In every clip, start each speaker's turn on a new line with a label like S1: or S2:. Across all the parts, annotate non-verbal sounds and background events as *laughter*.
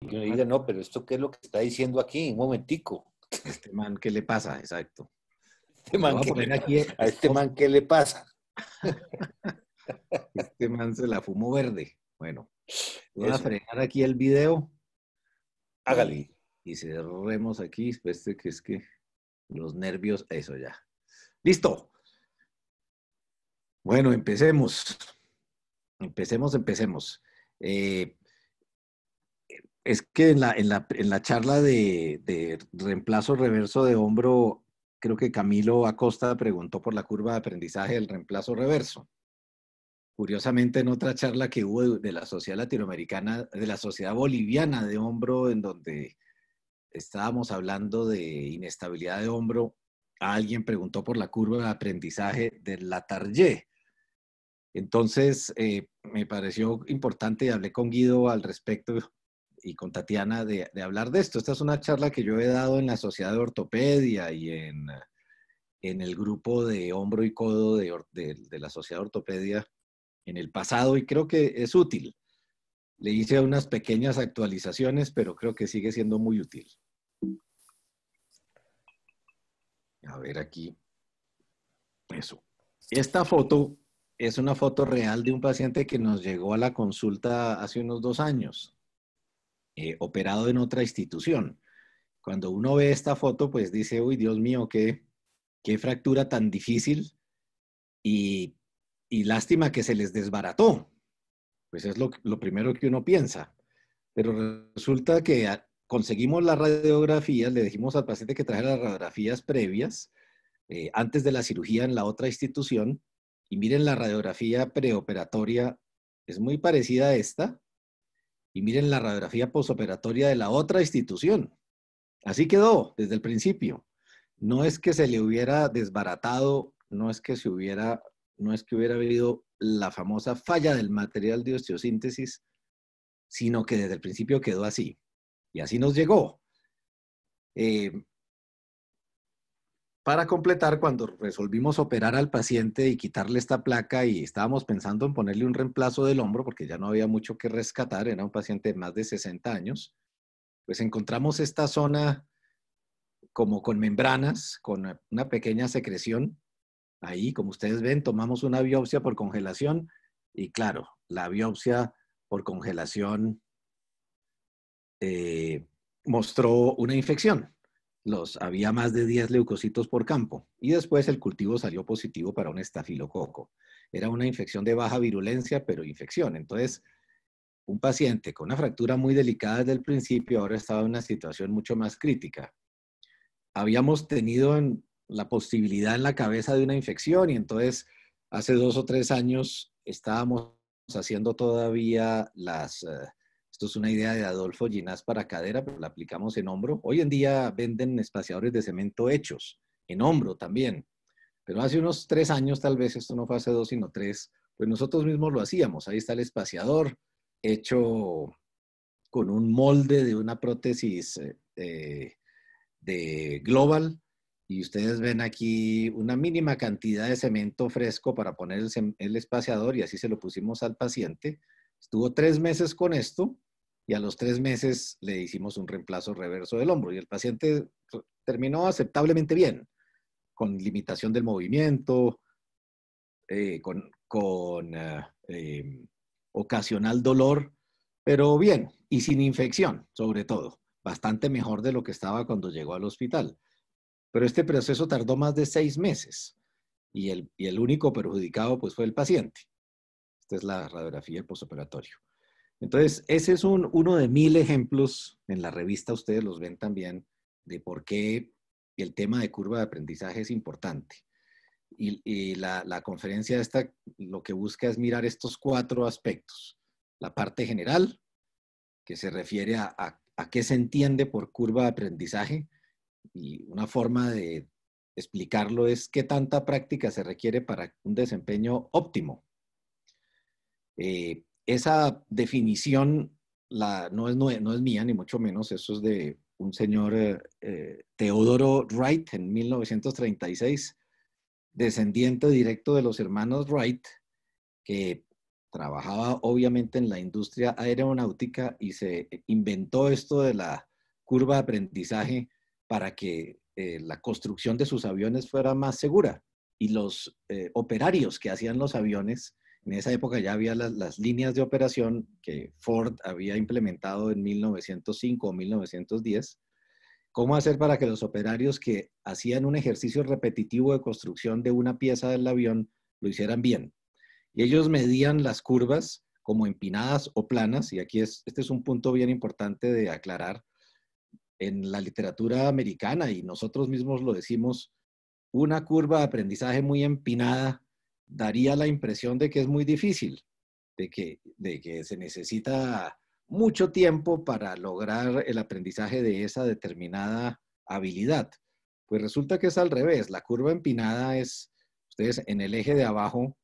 S1: Y uno diga, no, pero esto qué es lo que está diciendo aquí, un momentico. Este man, ¿qué le pasa? Exacto. Este man, a este man, ¿qué le pasa? *laughs*
S2: este man se la fumó verde. Bueno, voy a frenar aquí el video. Hágale. Y, cerremos aquí, pues, este que es que los nervios, eso ya. Listo. Bueno, empecemos. Empecemos, empecemos. Eh, es que en la, charla de, reemplazo reverso de hombro, creo que Camilo Acosta preguntó por la curva de aprendizaje del reemplazo reverso. Curiosamente, en otra charla que hubo de, la sociedad latinoamericana, de la sociedad boliviana de hombro, en donde estábamos hablando de inestabilidad de hombro, alguien preguntó por la curva de aprendizaje de la Entonces, eh, me pareció importante y hablé con Guido al respecto y con Tatiana de, hablar de esto. Esta es una charla que yo he dado en la Sociedad de Ortopedia y en, el grupo de hombro y codo de, de, la Sociedad de Ortopedia en el pasado y creo que es útil. Le hice unas pequeñas actualizaciones, pero creo que sigue siendo muy útil. A ver aquí. Eso. Esta foto es una foto real de un paciente que nos llegó a la consulta hace unos dos años. Eh, operado en otra institución. Cuando uno ve esta foto, pues dice, uy, Dios mío, qué, qué fractura tan difícil y, lástima que se les desbarató. Pues es lo, primero que uno piensa. Pero resulta que conseguimos las radiografías, le dijimos al paciente que trajera las radiografías previas, eh, antes de la cirugía en la otra institución, y miren la radiografía preoperatoria, es muy parecida a esta, y miren la radiografía postoperatoria de la otra institución. Así quedó desde el principio. No es que se le hubiera desbaratado, no es que se hubiera, no es que hubiera habido la famosa falla del material de osteosíntesis, sino que desde el principio quedó así. Y así nos llegó. Eh, para completar, cuando resolvimos operar al paciente y quitarle esta placa y estábamos pensando en ponerle un reemplazo del hombro porque ya no había mucho que rescatar, era un paciente de más de 60 años, pues encontramos esta zona como con membranas, con una pequeña secreción. Ahí, como ustedes ven, tomamos una biopsia por congelación y claro, la biopsia por congelación eh, mostró una infección había más de 10 leucocitos por campo y después el cultivo salió positivo para un estafilococo. Era una infección de baja virulencia, pero infección. Entonces, un paciente con una fractura muy delicada desde el principio ahora estaba en una situación mucho más crítica. Habíamos tenido la posibilidad en la cabeza de una infección y entonces hace dos o tres años estábamos haciendo todavía las... Eh, esto es una idea de Adolfo Ginás para cadera, pero la aplicamos en hombro. Hoy en día venden espaciadores de cemento hechos, en hombro también. Pero hace unos tres años, tal vez, esto no fue hace dos, sino tres, pues nosotros mismos lo hacíamos. Ahí está el espaciador hecho con un molde de una prótesis eh, eh, de Global. Y ustedes ven aquí una mínima cantidad de cemento fresco para poner el, el espaciador y así se lo pusimos al paciente. Estuvo tres meses con esto y a los tres meses le hicimos un reemplazo reverso del hombro y el paciente terminó aceptablemente bien, con limitación del movimiento, eh, con, con ah, em, ocasional dolor, pero bien y sin infección, sobre todo, bastante mejor de lo que estaba cuando llegó al hospital. Pero este proceso tardó más de seis meses y el, único perjudicado pues fue el paciente. Esta es la radiografía postoperatorio. Entonces, ese es un, uno de mil ejemplos, en la revista ustedes los ven también, de por qué el tema de curva de aprendizaje es importante. Y, la, conferencia esta lo que busca es mirar estos cuatro aspectos. La parte general, que se refiere a, qué se entiende por curva de aprendizaje. Y una forma de explicarlo es qué tanta práctica se requiere para un desempeño óptimo. Eh, esa definición no, es, mía, ni mucho menos, eso es de un señor eh, eh, Teodoro Wright en 1936, descendiente directo de los hermanos Wright, que trabajaba obviamente en la industria aeronáutica y se inventó esto de la curva de aprendizaje para que eh, la construcción de sus aviones fuera más segura. Y los operarios que hacían los aviones en esa época ya había las, líneas de operación que Ford había implementado en 1905 o 1910. ¿Cómo hacer para que los operarios que hacían un ejercicio repetitivo de construcción de una pieza del avión lo hicieran bien? Y ellos medían las curvas como empinadas o planas, y aquí es, este es un punto bien importante de aclarar. En la literatura americana, y nosotros mismos lo decimos, una curva de aprendizaje muy empinada daría la impresión de que es muy difícil, de que, se necesita mucho tiempo para lograr el aprendizaje de esa determinada habilidad. Pues resulta que es al revés, la curva empinada es, ustedes en el eje de abajo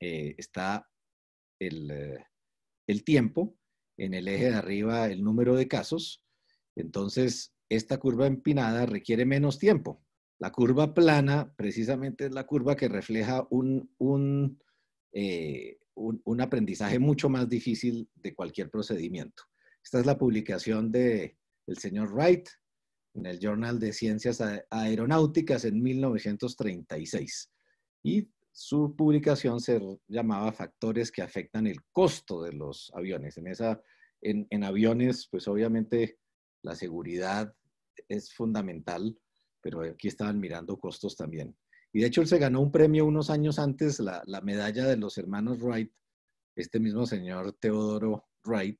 S2: eh, está eh, el tiempo, en el eje de arriba el número de casos, entonces esta curva empinada requiere menos tiempo la curva plana precisamente es la curva que refleja eh, un, un, aprendizaje mucho más difícil de cualquier procedimiento. Esta es la publicación del el señor Wright en el Journal de Ciencias Aeronáuticas en 1936. Y su publicación se llamaba Factores que afectan el costo de los aviones. En, esa, en aviones, pues obviamente la seguridad es fundamental, pero aquí estaban mirando costos también. Y de hecho él se ganó un premio unos años antes, la, la medalla de los hermanos Wright, este mismo señor Teodoro Wright,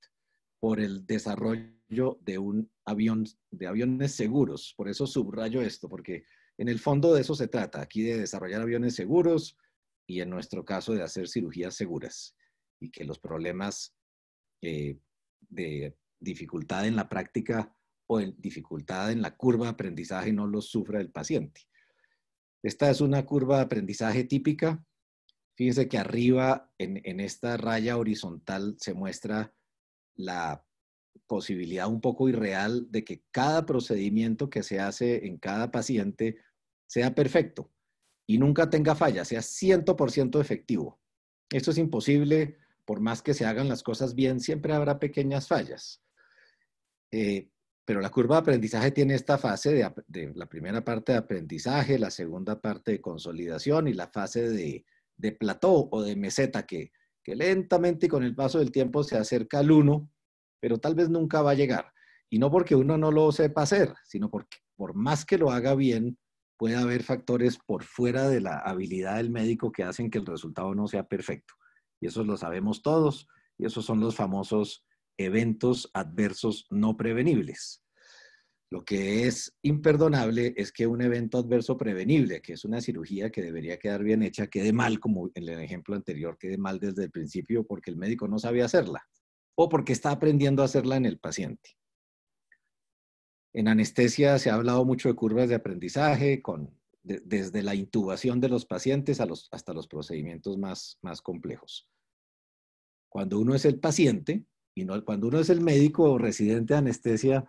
S2: por el desarrollo de un avión, de aviones seguros. Por eso subrayo esto, porque en el fondo de eso se trata, aquí de desarrollar aviones seguros y en nuestro caso de hacer cirugías seguras y que los problemas eh, de dificultad en la práctica o en dificultad en la curva de aprendizaje no lo sufra el paciente. Esta es una curva de aprendizaje típica. Fíjense que arriba en, esta raya horizontal se muestra la posibilidad un poco irreal de que cada procedimiento que se hace en cada paciente sea perfecto y nunca tenga falla, sea 100% efectivo. Esto es imposible, por más que se hagan las cosas bien, siempre habrá pequeñas fallas. Eh, pero la curva de aprendizaje tiene esta fase de, la primera parte de aprendizaje, la segunda parte de consolidación y la fase de, de plató o de meseta que, que lentamente y con el paso del tiempo se acerca al 1, pero tal vez nunca va a llegar. Y no porque uno no lo sepa hacer, sino porque por más que lo haga bien, puede haber factores por fuera de la habilidad del médico que hacen que el resultado no sea perfecto. Y eso lo sabemos todos, y esos son los famosos eventos adversos no prevenibles. Lo que es imperdonable es que un evento adverso prevenible, que es una cirugía que debería quedar bien hecha, quede mal, como en el ejemplo anterior, quede mal desde el principio porque el médico no sabía hacerla o porque está aprendiendo a hacerla en el paciente. En anestesia se ha hablado mucho de curvas de aprendizaje, desde la intubación de los pacientes hasta los procedimientos más complejos. Cuando uno es el paciente, y cuando uno es el médico o residente de anestesia,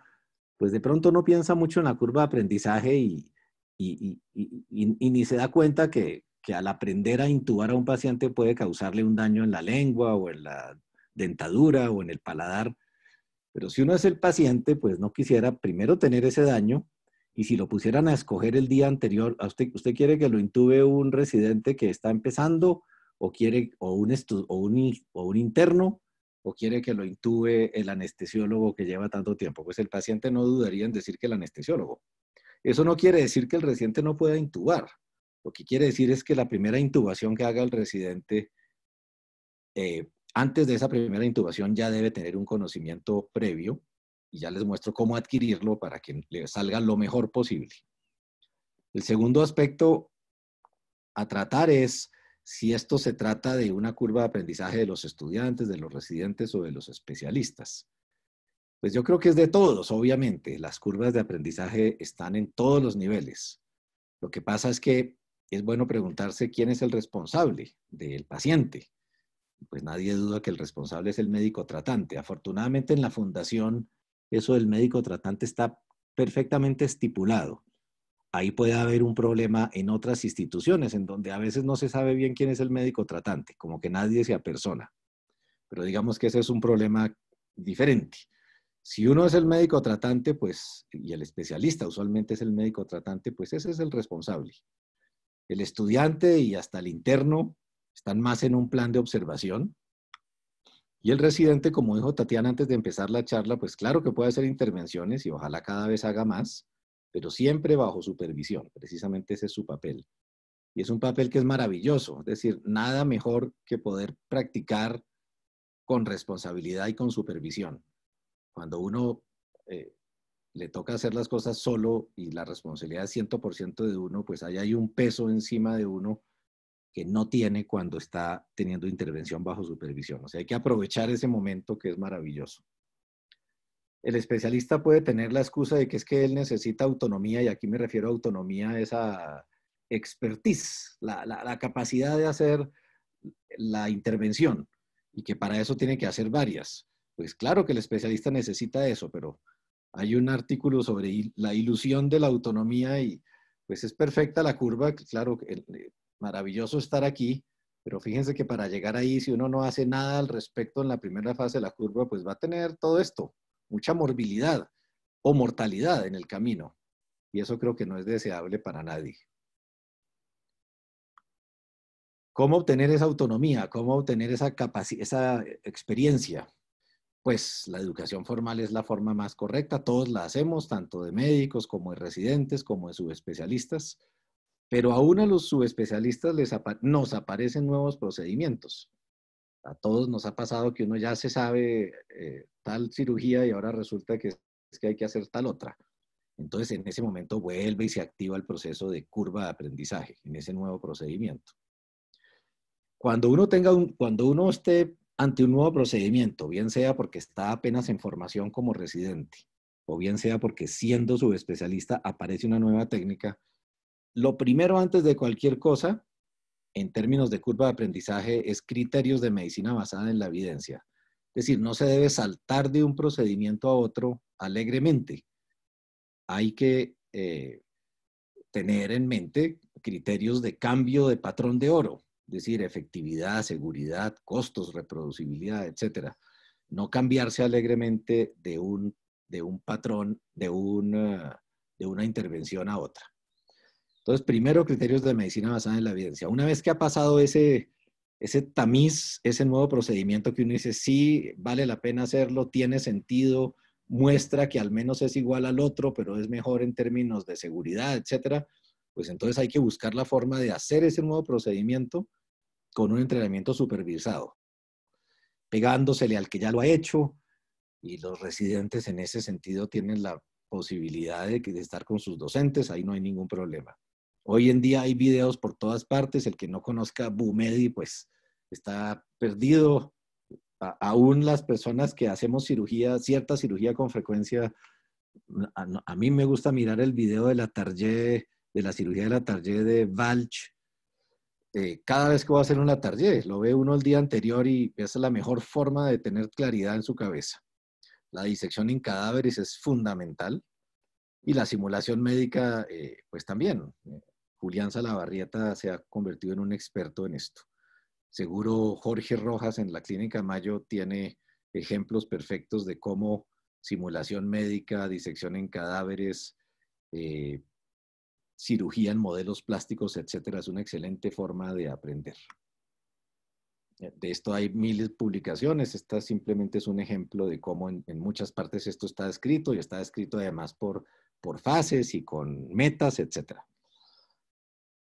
S2: pues de pronto no piensa mucho en la curva de aprendizaje y, ni se da cuenta que, al aprender a intubar a un paciente puede causarle un daño en la lengua o en la dentadura o en el paladar. Pero si uno es el paciente, pues no quisiera primero tener ese daño y si lo pusieran a escoger el día anterior, usted, quiere que lo intube un residente que está empezando o quiere o un, o un interno o quiere que lo intube el anestesiólogo que lleva tanto tiempo? Pues el paciente no dudaría en decir que el anestesiólogo. Eso no quiere decir que el residente no pueda intubar. Lo que quiere decir es que la primera intubación que haga el residente, eh, antes de esa primera intubación ya debe tener un conocimiento previo y ya les muestro cómo adquirirlo para que le salga lo mejor posible. El segundo aspecto a tratar es si esto se trata de una curva de aprendizaje de los estudiantes, de los residentes o de los especialistas. Pues yo creo que es de todos, obviamente. Las curvas de aprendizaje están en todos los niveles. Lo que pasa es que es bueno preguntarse quién es el responsable del paciente. Pues nadie duda que el responsable es el médico tratante. Afortunadamente en la fundación eso del médico tratante está perfectamente estipulado ahí puede haber un problema en otras instituciones, en donde a veces no se sabe bien quién es el médico tratante, como que nadie se apersona. Pero digamos que ese es un problema diferente. Si uno es el médico tratante, pues, y el especialista usualmente es el médico tratante, pues ese es el responsable. El estudiante y hasta el interno están más en un plan de observación. Y el residente, como dijo Tatiana antes de empezar la charla, pues claro que puede hacer intervenciones y ojalá cada vez haga más, pero siempre bajo supervisión. Precisamente ese es su papel. Y es un papel que es maravilloso, es decir, nada mejor que poder practicar con responsabilidad y con supervisión. Cuando uno eh, le toca hacer las cosas solo y la responsabilidad es 100% de uno, pues ahí hay un peso encima de uno que no tiene cuando está teniendo intervención bajo supervisión. O sea, hay que aprovechar ese momento que es maravilloso el especialista puede tener la excusa de que es que él necesita autonomía, y aquí me refiero a autonomía, esa expertise, la, capacidad de hacer la intervención, y que para eso tiene que hacer varias. Pues claro que el especialista necesita eso, pero hay un artículo sobre la ilusión de la autonomía y pues es perfecta la curva, claro, eh, maravilloso estar aquí, pero fíjense que para llegar ahí, si uno no hace nada al respecto en la primera fase de la curva, pues va a tener todo esto mucha morbilidad o mortalidad en el camino. Y eso creo que no es deseable para nadie. ¿Cómo obtener esa autonomía? ¿Cómo obtener esa, esa experiencia? Pues la educación formal es la forma más correcta, todos la hacemos, tanto de médicos como de residentes, como de subespecialistas, pero aún a los subespecialistas les nos aparecen nuevos procedimientos a todos nos ha pasado que uno ya se sabe eh, tal cirugía y ahora resulta que es que hay que hacer tal otra. Entonces, en ese momento vuelve y se activa el proceso de curva de aprendizaje en ese nuevo procedimiento. Cuando uno, tenga un, cuando uno esté ante un nuevo procedimiento, bien sea porque está apenas en formación como residente, o bien sea porque siendo subespecialista aparece una nueva técnica, lo primero antes de cualquier cosa en términos de curva de aprendizaje es criterios de medicina basada en la evidencia. Es decir, no se debe saltar de un procedimiento a otro alegremente. Hay que eh, tener en mente criterios de cambio de patrón de oro, es decir, efectividad, seguridad, costos, reproducibilidad, etc. No cambiarse alegremente de un, de un patrón, de eh, de una intervención a otra. Entonces, primero, criterios de medicina basada en la evidencia. Una vez que ha pasado ese, ese tamiz, ese nuevo procedimiento que uno dice, sí, vale la pena hacerlo, tiene sentido, muestra que al menos es igual al otro, pero es mejor en términos de seguridad, etcétera, pues entonces hay que buscar la forma de hacer ese nuevo procedimiento con un entrenamiento supervisado, pegándosele al que ya lo ha hecho, y los residentes en ese sentido tienen la posibilidad de, de estar con sus docentes, ahí no hay ningún problema. Hoy en día hay videos por todas partes. El que no conozca Bumedi, pues está perdido. aún las personas que hacemos cirugía, cierta cirugía con frecuencia, a, mí me gusta mirar el video de la de la cirugía de la tarjé de Valch. Eh, cada vez que voy a hacer una tarjé, lo ve uno el día anterior y es la mejor forma de tener claridad en su cabeza. La disección en cadáveres es fundamental y la simulación médica, eh, pues también. Eh, Julián Salabarrieta se ha convertido en un experto en esto. Seguro Jorge Rojas en la Clínica Mayo tiene ejemplos perfectos de cómo simulación médica, disección en cadáveres, eh, cirugía en modelos plásticos, etcétera, es una excelente forma de aprender. Eh, de esto hay miles de publicaciones. Esta simplemente es un ejemplo de cómo en, muchas partes esto está escrito y está escrito además por, por fases y con metas, etcétera.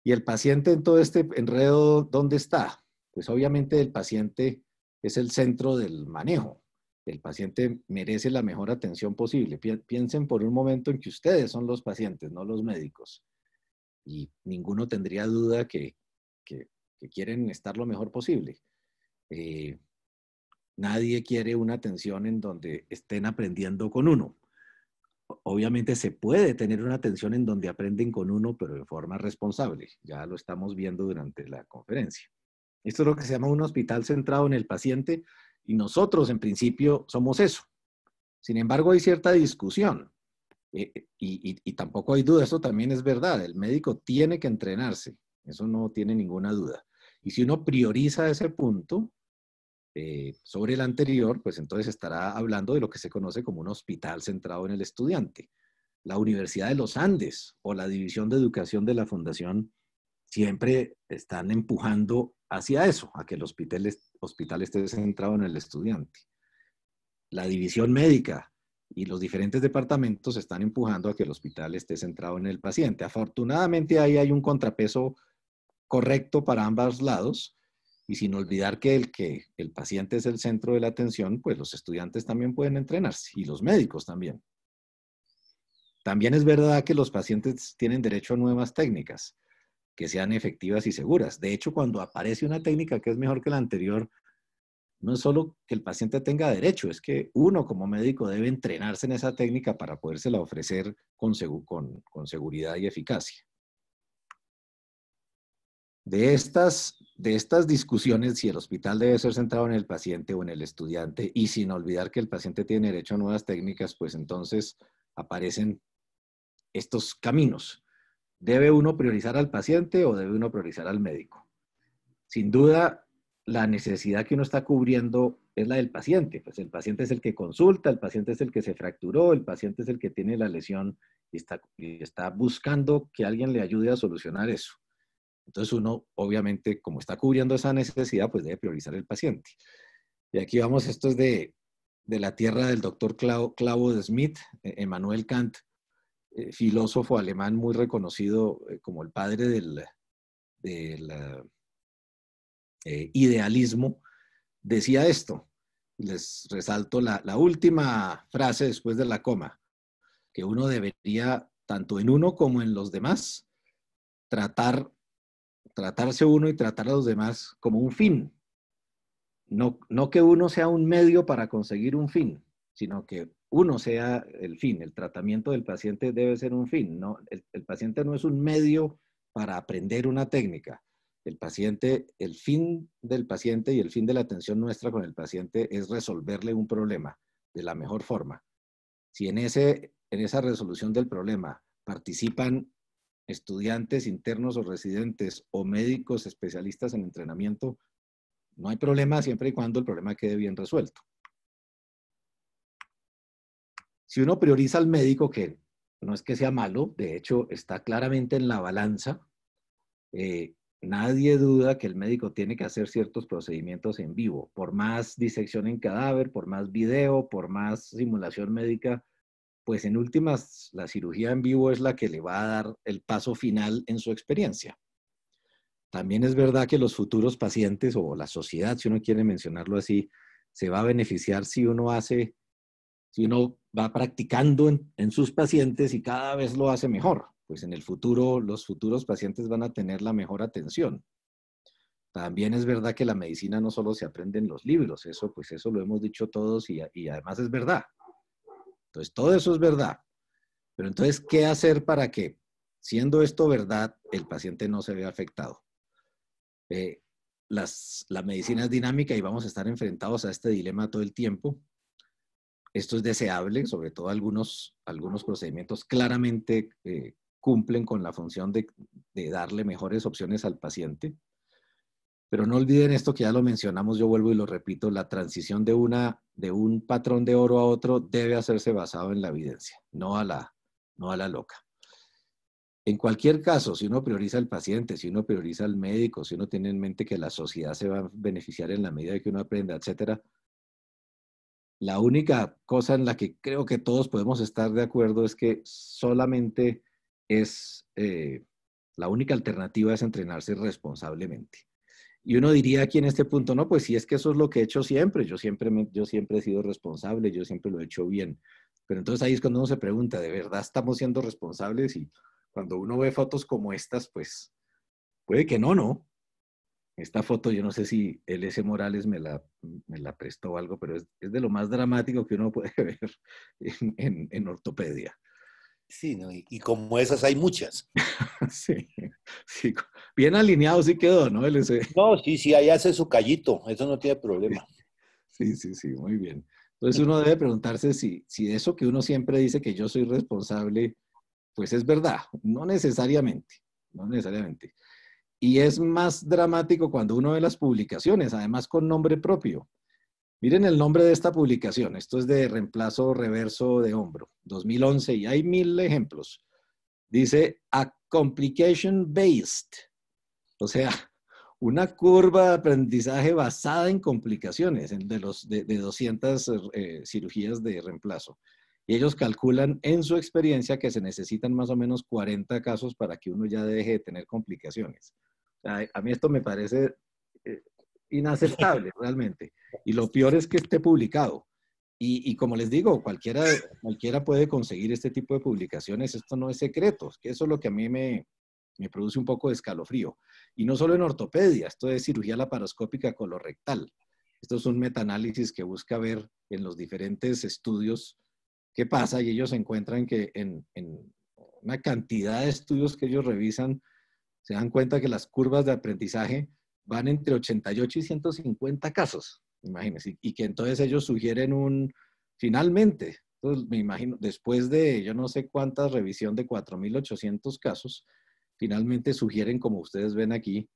S2: ¿Y el paciente en todo este enredo dónde está? Pues obviamente el paciente es el centro del manejo. El paciente merece la mejor atención posible. Piensen por un momento en que ustedes son los pacientes, no los médicos. Y ninguno tendría duda que, que, quieren estar lo mejor posible. Eh, nadie quiere una atención en donde estén aprendiendo con uno obviamente se puede tener una atención en donde aprenden con uno, pero de forma responsable. Ya lo estamos viendo durante la conferencia. Esto es lo que se llama un hospital centrado en el paciente y nosotros en principio somos eso. Sin embargo, hay cierta discusión eh, eh, y tampoco hay duda, eso también es verdad. El médico tiene que entrenarse, eso no tiene ninguna duda. Y si uno prioriza ese punto, eh, sobre el anterior, pues entonces estará hablando de lo que se conoce como un hospital centrado en el estudiante. La Universidad de los Andes o la División de Educación de la Fundación siempre están empujando hacia eso, a que el hospital, hospital esté centrado en el estudiante. La división médica y los diferentes departamentos están empujando a que el hospital esté centrado en el paciente. Afortunadamente ahí hay un contrapeso correcto para ambos lados y sin olvidar que el que el paciente es el centro de la atención, pues los estudiantes también pueden entrenarse y los médicos también. También es verdad que los pacientes tienen derecho a nuevas técnicas que sean efectivas y seguras. De hecho, cuando aparece una técnica que es mejor que la anterior, no es solo que el paciente tenga derecho, es que uno como médico debe entrenarse en esa técnica para podérsela ofrecer con, con seguridad y eficacia. De estas, discusiones, si el hospital debe ser centrado en el paciente o en el estudiante, y sin olvidar que el paciente tiene derecho a nuevas técnicas, pues entonces aparecen estos caminos. ¿Debe uno priorizar al paciente o debe uno priorizar al médico? Sin duda, la necesidad que uno está cubriendo es la del paciente. Pues el paciente es el que consulta, el paciente es el que se fracturó, el paciente es el que tiene la lesión y está buscando que alguien le ayude a solucionar eso. Entonces uno, obviamente, como está cubriendo esa necesidad, pues debe priorizar el paciente. Y aquí vamos, esto es de, la tierra del doctor Claude Clavo Smith, eh, Emmanuel Kant, eh, filósofo alemán muy reconocido eh, como el padre del, idealismo, decía esto. Les resalto la, la última frase después de la coma, que uno debería, tanto en uno como en los demás, tratar tratarse uno y tratar a los demás como un fin. No, no que uno sea un medio para conseguir un fin, sino que uno sea el fin. El tratamiento del paciente debe ser un fin. No, el, paciente no es un medio para aprender una técnica. El paciente, el fin del paciente y el fin de la atención nuestra con el paciente es resolverle un problema de la mejor forma. Si en, ese, en esa resolución del problema participan estudiantes internos o residentes o médicos especialistas en entrenamiento, no hay problema siempre y cuando el problema quede bien resuelto. Si uno prioriza al médico, que no es que sea malo, de hecho está claramente en la balanza, eh, nadie duda que el médico tiene que hacer ciertos procedimientos en vivo, por más disección en cadáver, por más video, por más simulación médica, pues en últimas la cirugía en vivo es la que le va a dar el paso final en su experiencia. También es verdad que los futuros pacientes o la sociedad, si uno quiere mencionarlo así, se va a beneficiar si uno hace, si uno va practicando en, sus pacientes y cada vez lo hace mejor. Pues en el futuro los futuros pacientes van a tener la mejor atención. También es verdad que la medicina no solo se aprende en los libros, eso pues eso lo hemos dicho todos y además es verdad. Entonces, todo eso es verdad. Pero entonces, ¿qué hacer para que, siendo esto verdad, el paciente no se vea afectado? Eh, las, la medicina es dinámica y vamos a estar enfrentados a este dilema todo el tiempo. Esto es deseable, sobre todo algunos, algunos procedimientos claramente eh, cumplen con la función de darle mejores opciones al paciente. Pero no olviden esto que ya lo mencionamos, yo vuelvo y lo repito, la transición de, una, de un patrón de oro a otro debe hacerse basado en la evidencia, no a la, no a la loca. En cualquier caso, si uno prioriza al paciente, si uno prioriza al médico, si uno tiene en mente que la sociedad se va a beneficiar en la medida de que uno aprenda, etcétera, la única cosa en la que creo que todos podemos estar de acuerdo es que solamente es eh, la única alternativa es entrenarse responsablemente. Y uno diría aquí en este punto, no, pues si es que eso es lo que he hecho siempre, yo siempre, yo siempre he sido responsable, yo siempre lo he hecho bien. Pero entonces ahí es cuando uno se pregunta, ¿de verdad estamos siendo responsables? Y cuando uno ve fotos como estas, pues puede que no, ¿no? Esta foto, yo no sé si LS Morales me la, prestó o algo, pero es, de lo más dramático que uno puede *laughs* ver en
S1: ortopedia. Sí, y, como esas hay muchas. *laughs* sí, bien alineado sí quedó, ¿no? No, sí, sí, ahí hace su callito, eso no tiene problema.
S2: Sí, sí, sí, muy bien. Entonces uno debe preguntarse si, si eso que uno siempre dice que yo soy responsable, pues es verdad, no necesariamente, no necesariamente. Y es más dramático cuando uno ve las publicaciones, además con nombre propio. Miren el nombre de esta publicación. Esto es de reemplazo reverso de hombro, 2011, y hay mil ejemplos. Dice, a complication based, o sea, una curva de aprendizaje basada en complicaciones de, los, de, 200 eh, cirugías de reemplazo. Y ellos calculan en su experiencia que se necesitan más o menos 40 casos para que uno ya deje de tener complicaciones. A, mí esto me parece eh, inaceptable realmente. Y lo peor es que esté publicado. Y, como les digo, cualquiera, cualquiera puede conseguir este tipo de publicaciones, esto no es secreto, que eso es lo que a mí me, produce un poco de escalofrío. Y no solo en ortopedia, esto es cirugía laparoscópica colorectal. Esto es un metaanálisis que busca ver en los diferentes estudios qué pasa y ellos encuentran que en una cantidad de estudios que ellos revisan, se dan cuenta que las curvas de aprendizaje van entre 88 y 150 casos, imagínense, y que entonces ellos sugieren un, finalmente, me imagino, después de yo no sé cuántas revisión de 4.800 casos, finalmente sugieren, como ustedes ven aquí,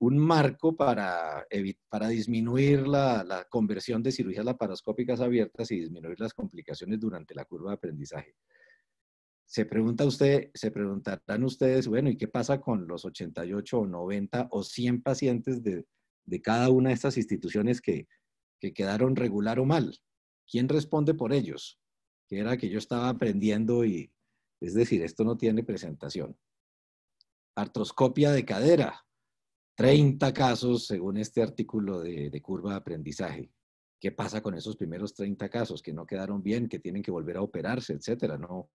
S2: un marco para, para disminuir la, la, conversión de cirugías laparoscópicas abiertas y disminuir las complicaciones durante la curva de aprendizaje se pregunta usted, se preguntarán ustedes, bueno, ¿y qué pasa con los 88 o 90 o 100 pacientes de, cada una de estas instituciones que, quedaron regular o mal? ¿Quién responde por ellos? Que era que yo estaba aprendiendo y, es decir, esto no tiene presentación. Artroscopia de cadera, 30 casos según este artículo de, de, curva de aprendizaje. ¿Qué pasa con esos primeros 30 casos que no quedaron bien, que tienen que volver a operarse, etcétera? No,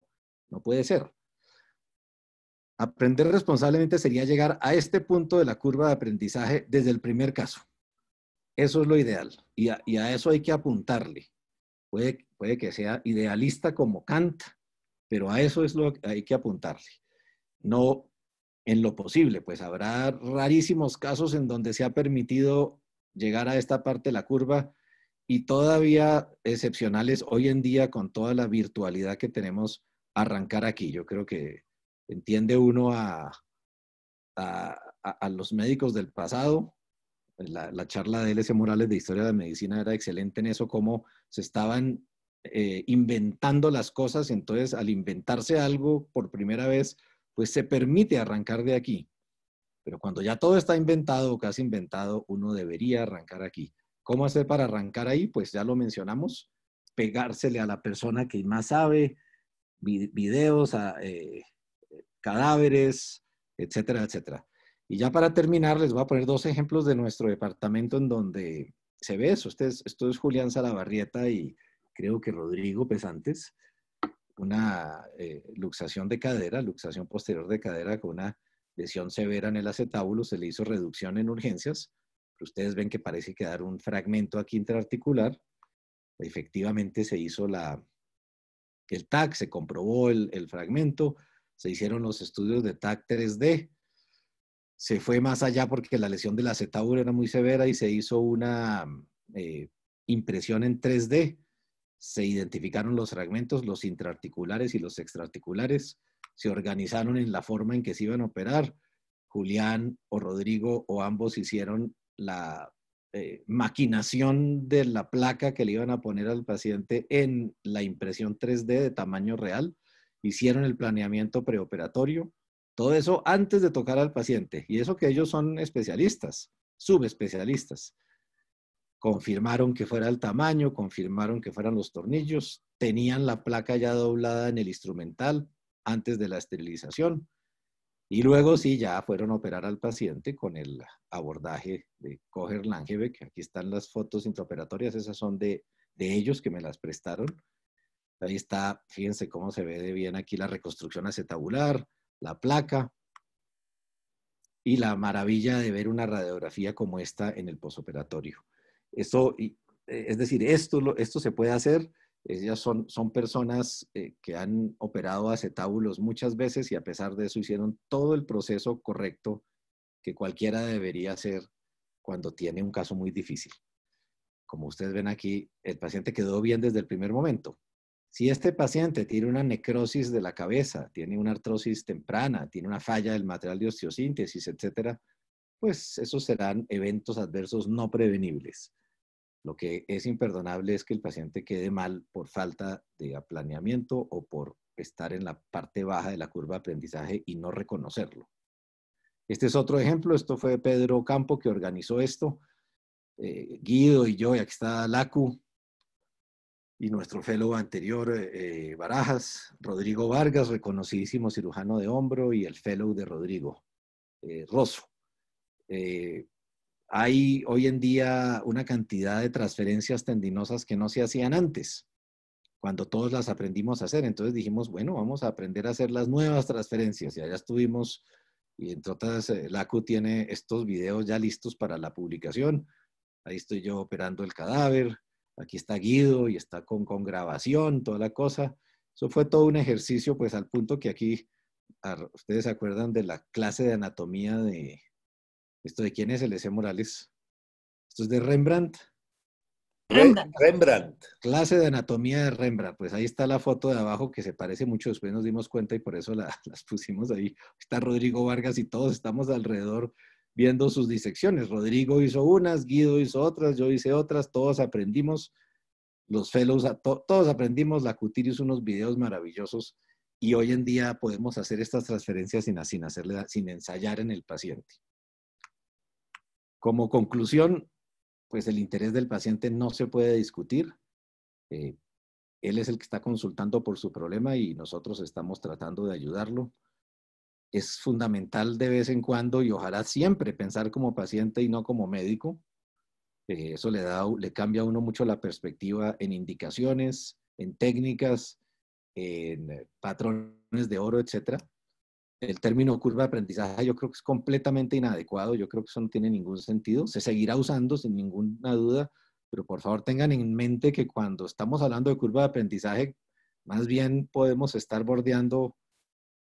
S2: no puede ser. Aprender responsablemente sería llegar a este punto de la curva de aprendizaje desde el primer caso. Eso es lo ideal y a, eso hay que apuntarle. Puede, puede, que sea idealista como Kant, pero a eso es lo que hay que apuntarle. No en lo posible, pues habrá rarísimos casos en donde se ha permitido llegar a esta parte de la curva y todavía excepcionales hoy en día con toda la virtualidad que tenemos arrancar aquí. Yo creo que entiende uno a, a, a los médicos del pasado. La, charla de L.C. Morales de Historia de la Medicina era excelente en eso, cómo se estaban eh, inventando las cosas. Entonces, al inventarse algo por primera vez, pues se permite arrancar de aquí. Pero cuando ya todo está inventado o casi inventado, uno debería arrancar aquí. ¿Cómo hacer para arrancar ahí? Pues ya lo mencionamos, pegársele a la persona que más sabe, videos, eh, cadáveres, etcétera, etcétera. Y ya para terminar, les voy a poner dos ejemplos de nuestro departamento en donde se ve eso. Este es, esto es Julián Salabarrieta y creo que Rodrigo Pesantes, una eh, luxación de cadera, luxación posterior de cadera con una lesión severa en el acetábulo, se le hizo reducción en urgencias. ustedes ven que parece quedar un fragmento aquí interarticular. Efectivamente se hizo la el TAC, se comprobó el, fragmento, se hicieron los estudios de TAC 3D, se fue más allá porque la lesión de la acetábulo era muy severa y se hizo una eh, impresión en 3D, se identificaron los fragmentos, los intraarticulares y los extraarticulares, se organizaron en la forma en que se iban a operar. Julián o Rodrigo o ambos hicieron la eh, maquinación de la placa que le iban a poner al paciente en la impresión 3D de tamaño real, hicieron el planeamiento preoperatorio, todo eso antes de tocar al paciente. Y eso que ellos son especialistas, subespecialistas. Confirmaron que fuera el tamaño, confirmaron que fueran los tornillos, tenían la placa ya doblada en el instrumental antes de la esterilización y luego sí, ya fueron a operar al paciente con el abordaje de coger Langebeck. Aquí están las fotos intraoperatorias, esas son de, de ellos que me las prestaron. Ahí está, fíjense cómo se ve bien aquí la reconstrucción acetabular, la placa y la maravilla de ver una radiografía como esta en el posoperatorio. Eso, es decir, esto, esto se puede hacer ellas son, personas eh, que han operado acetábulos muchas veces y a pesar de eso hicieron todo el proceso correcto que cualquiera debería hacer cuando tiene un caso muy difícil. Como ustedes ven aquí, el paciente quedó bien desde el primer momento. Si este paciente tiene una necrosis de la cabeza, tiene una artrosis temprana, tiene una falla del material de osteosíntesis, etcétera, pues esos serán eventos adversos no prevenibles. Lo que es imperdonable es que el paciente quede mal por falta de planeamiento o por estar en la parte baja de la curva de aprendizaje y no reconocerlo. Este es otro ejemplo, esto fue Pedro Campo que organizó esto, eh, Guido y yo, y aquí está Lacu, y nuestro fellow anterior, eh, eh, Barajas, Rodrigo Vargas, reconocidísimo cirujano de hombro, y el fellow de Rodrigo, eh, Rosso hay hoy en día una cantidad de transferencias tendinosas que no se hacían antes, cuando todos las aprendimos a hacer. Entonces dijimos, bueno, vamos a aprender a hacer las nuevas transferencias. Y allá estuvimos, y entre otras, eh, la ACU tiene estos videos ya listos para la publicación. Ahí estoy yo operando el cadáver, aquí está Guido y está con, con grabación, toda la cosa. Eso fue todo un ejercicio, pues al punto que aquí, ustedes se acuerdan de la clase de anatomía de, ¿Esto de quién es? El Morales. Esto es de Rembrandt. Rembrandt. Clase de anatomía de Rembrandt. Pues ahí está la foto de abajo que se parece mucho, después nos dimos cuenta y por eso *laughs* las pusimos ahí. Está Rodrigo Vargas y todos estamos alrededor viendo sus disecciones. Rodrigo hizo unas, Guido hizo otras, yo hice otras, todos aprendimos, los fellows, todos aprendimos, la hizo unos videos maravillosos y hoy en día podemos hacer estas transferencias sin, sin, hacerle, sin ensayar en el paciente. Como conclusión, pues el interés del paciente no se puede discutir. Eh, él es el que está consultando por su problema y nosotros estamos tratando de ayudarlo. Es fundamental de vez en cuando y ojalá siempre pensar como paciente y no como médico. Eh, eso le, da, le cambia a uno mucho la perspectiva en indicaciones, en técnicas, en patrones de oro, etcétera el término curva de aprendizaje yo creo que es completamente inadecuado, yo creo que eso no tiene ningún sentido, se seguirá usando sin ninguna duda, pero por favor tengan en mente que cuando estamos hablando de curva de aprendizaje, más bien podemos estar bordeando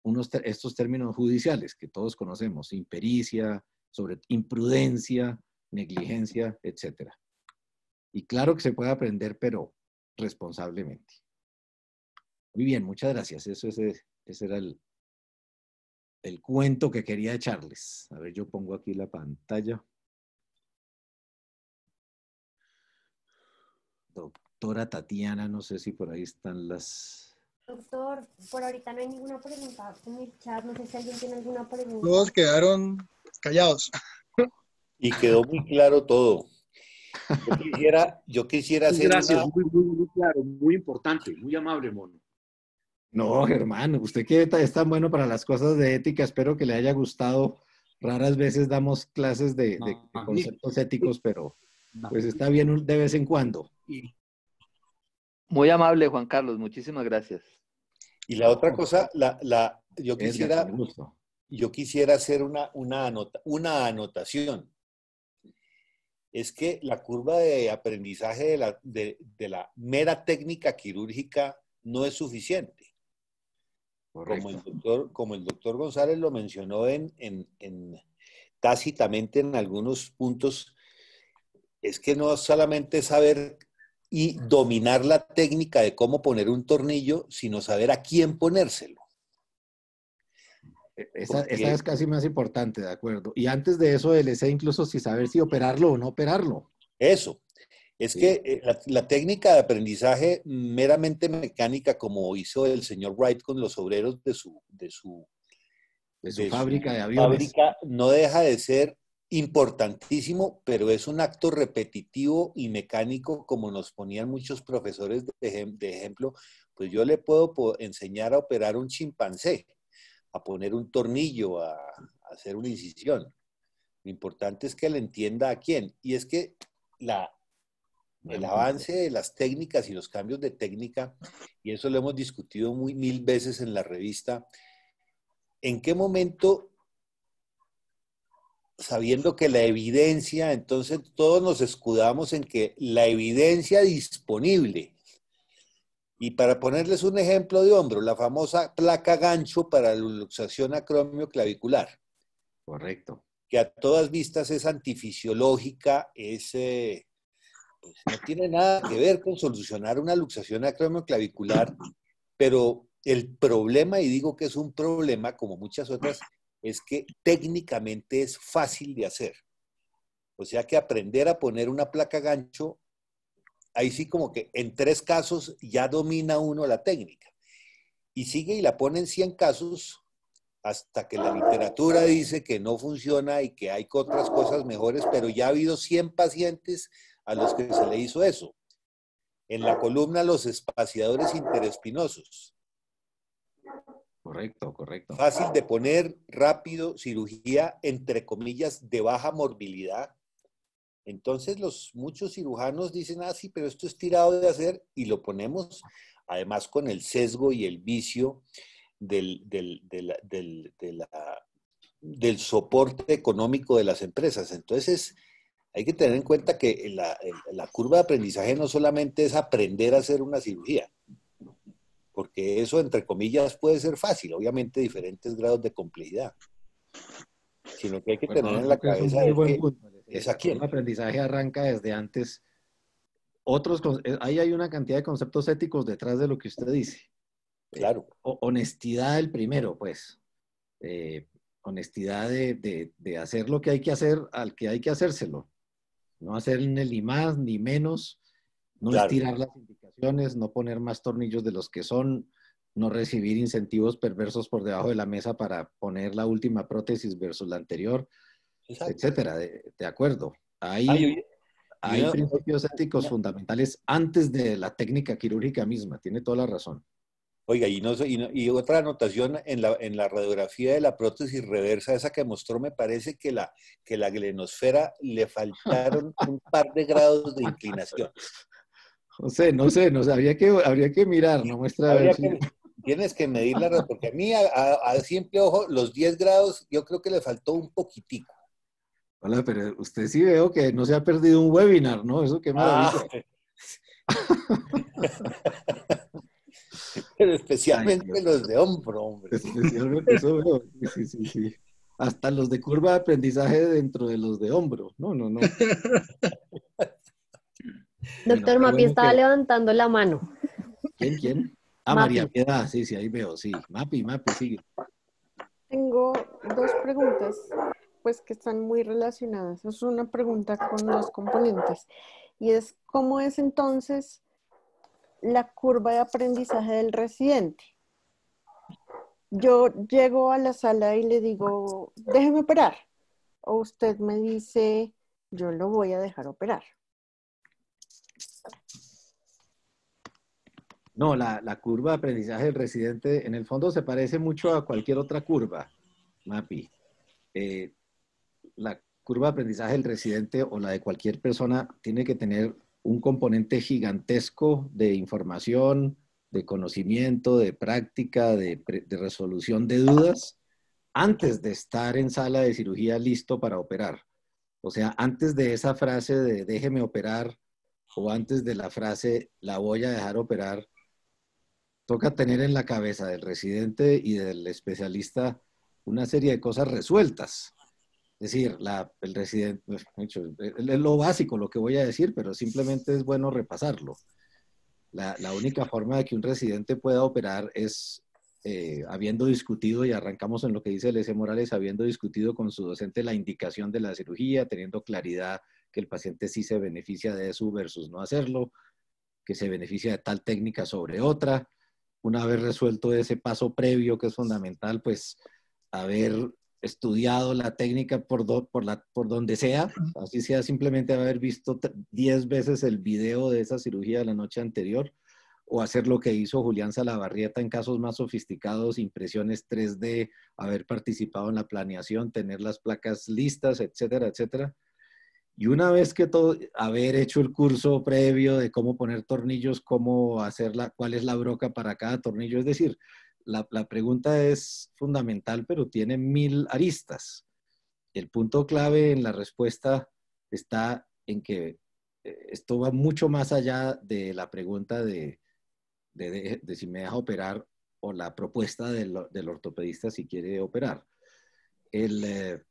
S2: unos, estos términos judiciales que todos conocemos, impericia, sobre imprudencia, negligencia, etc. Y claro que se puede aprender, pero responsablemente. Muy bien, muchas gracias. Eso es, ese era el, el cuento que quería echarles. A ver, yo pongo aquí la pantalla. Doctora Tatiana, no sé si por ahí están las...
S3: Doctor, por ahorita no hay ninguna pregunta en el chat, no sé si alguien tiene alguna pregunta. Todos
S1: quedaron callados. Y quedó muy claro todo. Yo quisiera, yo quisiera hacer Gracias,
S4: muy, muy, muy claro, muy importante, muy amable, mono.
S2: No, Germán, usted que es tan bueno para las cosas de ética, espero que le haya gustado. Raras veces damos clases de, conceptos éticos, pero pues está bien de vez en cuando.
S1: Muy amable, Juan Carlos, muchísimas gracias. Y la otra cosa, la, yo quisiera, yo quisiera hacer una, anotación. Es que la curva de aprendizaje de la mera técnica quirúrgica no es suficiente. Como el doctor, González lo mencionó en, tácitamente en algunos puntos, es que no solamente saber y dominar la técnica de cómo poner un tornillo, sino saber a quién ponérselo. E, esa, esa, es
S2: casi más importante, de acuerdo. Y antes de eso, el EC e incluso si saber si operarlo o no operarlo.
S1: Eso, es que eh, la, técnica de aprendizaje meramente mecánica, como hizo el señor Wright con los obreros de su, de su, fábrica de aviones, no deja de ser importantísimo, pero es un acto repetitivo y mecánico, como nos ponían muchos profesores de, ejemplo. Pues yo le puedo enseñar a operar un chimpancé, a poner un tornillo, a, a hacer una incisión. Lo importante es que le entienda a quién. Y es que la, el avance de las técnicas y los cambios de técnica, y eso lo hemos discutido muy mil veces en la revista, ¿en qué momento, sabiendo que la evidencia, entonces todos nos escudamos en que la evidencia disponible, y para ponerles un ejemplo de hombro, la famosa placa gancho para la luxación acromioclavicular. Correcto. Que a todas vistas es antifisiológica, es... Eh, pues, no tiene nada que ver con solucionar una luxación acromioclavicular, pero el problema, y digo que es un problema, como muchas otras, es que técnicamente es fácil de hacer. O sea que aprender a poner una placa gancho, ahí sí como que en tres casos ya domina uno la técnica. Y sigue y la pone en 100 casos hasta que la literatura dice que no funciona y que hay otras cosas mejores, pero ya ha habido 100 pacientes a los que se le hizo eso. En la columna, los espaciadores interespinosos. Correcto, correcto. Fácil de poner, rápido, cirugía, entre comillas, de baja morbilidad. Entonces, los muchos cirujanos dicen, ah, sí, pero esto es tirado de hacer y lo ponemos, además, con el sesgo y el vicio del, del soporte económico de las empresas. Entonces, hay que tener en cuenta que la, curva de aprendizaje no solamente es aprender a hacer una cirugía, porque eso, entre comillas, puede ser fácil, obviamente diferentes grados de complejidad, sino
S2: que hay que tener en la cabeza
S1: es, aquí. El aprendizaje
S2: arranca desde antes. Otros, eh, ahí hay una cantidad de conceptos éticos detrás de lo que usted dice. Claro. honestidad el primero, pues. Eh, honestidad de hacer lo que hay que hacer al que hay que hacérselo no hacer ni más ni menos, no estirar las indicaciones, no poner más tornillos de los que son, no recibir incentivos perversos por debajo de la mesa para poner la última prótesis versus la anterior, etcétera. De, acuerdo. Hay, hay principios éticos fundamentales antes de la técnica quirúrgica misma, tiene toda la razón.
S1: Oiga, y, y, otra anotación en la, radiografía de la prótesis reversa, esa que mostró, me parece que la, que la glenosfera le faltaron un par de grados de inclinación.
S2: No sé, no sé, no, habría, que, habría que mirar, no muestra. tienes ver
S1: que, tienes que medirla, porque a mí, a, simple ojo, los 10 grados yo creo que le faltó un poquitico.
S2: Hola, pero usted sí veo que no se ha perdido un webinar, ¿no? Eso qué ah.
S1: maravilla. *laughs* *laughs* Pero especialmente los
S2: de hombro, hombre. Especialmente sí, sí, sí. Hasta los de curva de aprendizaje dentro de los de hombro. No, no, no. *laughs*
S5: Doctor Mapi estaba levantando la mano.
S2: ¿Quién, quién? Ah, María Piedad, sí, sí, ahí veo, sí. Mapi, Mapi, sigue.
S6: Tengo dos preguntas, pues que están muy relacionadas. Es una pregunta con dos componentes. Y es, ¿cómo es entonces la curva de aprendizaje del residente. Yo llego a la sala y le digo, déjeme operar. O usted me dice, yo lo voy a dejar operar.
S2: No, la, curva de aprendizaje del residente en el fondo se parece mucho a cualquier otra curva, MAPI. Eh, la curva de aprendizaje del residente o la de cualquier persona tiene que tener un componente gigantesco de información, de conocimiento, de práctica, de, resolución de dudas, antes de estar en sala de cirugía listo para operar. O sea, antes de esa frase de déjeme operar o antes de la frase la voy a dejar operar, toca tener en la cabeza del residente y del especialista una serie de cosas resueltas. Es decir, la, el residente, es lo básico lo que voy a decir, pero simplemente es bueno repasarlo. La, la única forma de que un residente pueda operar es eh, habiendo discutido, y arrancamos en lo que dice L.C. Morales, habiendo discutido con su docente la indicación de la cirugía, teniendo claridad que el paciente sí se beneficia de eso versus no hacerlo, que se beneficia de tal técnica sobre otra. Una vez resuelto ese paso previo que es fundamental, pues haber estudiado la técnica por, por, la, por donde sea, así sea simplemente haber visto 10 veces el video de esa cirugía de la noche anterior, o hacer lo que hizo Julián Salabarrieta en casos más sofisticados, impresiones 3D, haber participado en la planeación, tener las placas listas, etcétera, etcétera. Y una vez que todo, haber hecho el curso previo de cómo poner tornillos, cómo hacerla, cuál es la broca para cada tornillo, es decir, la, pregunta es fundamental, pero tiene mil aristas. El punto clave en la respuesta está en que eh, esto va mucho más allá de la pregunta de, si me deja operar o la propuesta del, ortopedista si quiere operar. Eh,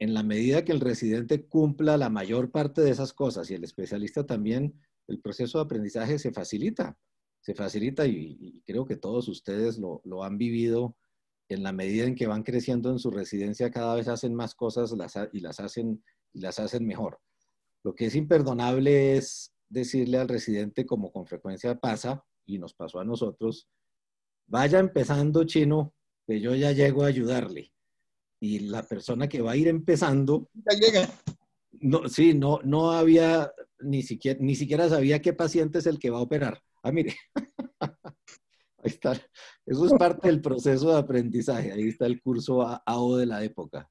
S2: en la medida que el residente cumpla la mayor parte de esas cosas y el especialista también, el proceso de aprendizaje se facilita se facilita y, creo que todos ustedes lo, han vivido en la medida en que van creciendo en su residencia, cada vez hacen más cosas y, las hacen, las hacen mejor. Lo que es imperdonable es decirle al residente, como con frecuencia pasa, y nos pasó a nosotros, vaya empezando chino, que yo ya llego a ayudarle. Y la persona que va a ir empezando... Ya llega. No, sí, no, no había, ni siquiera, ni siquiera sabía qué paciente es el que va a operar. Ah, mire. *laughs* Ahí está. Eso es parte del proceso de aprendizaje. Ahí está el curso AO de la época.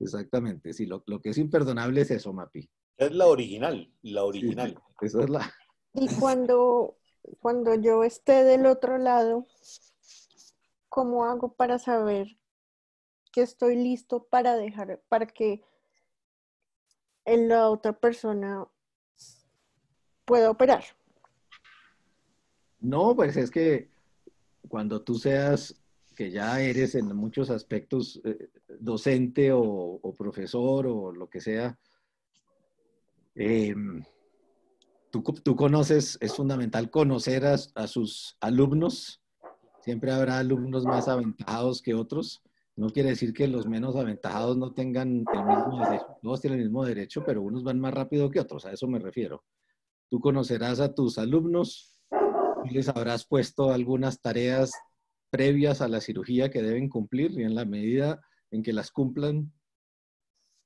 S2: Exactamente. Sí, lo, que es imperdonable es eso, Mapi. Es la original,
S1: la original.
S2: Eso es la.
S6: Y cuando, cuando yo esté del otro lado, ¿cómo hago para saber que estoy listo para dejar, para que la otra persona pueda operar?
S2: No, pues es que cuando tú seas, que ya eres en muchos aspectos eh, docente o, profesor o lo que sea, em, tú, tú, conoces, es fundamental conocer a, a, sus alumnos. Siempre habrá alumnos más aventajados que otros. No quiere decir que los menos aventajados no tengan el mismo derecho. Todos tienen el mismo derecho, pero unos van más rápido que otros. A eso me refiero. Tú conocerás a tus alumnos, les habrás puesto algunas tareas previas a la cirugía que deben cumplir y en la medida en que las cumplan,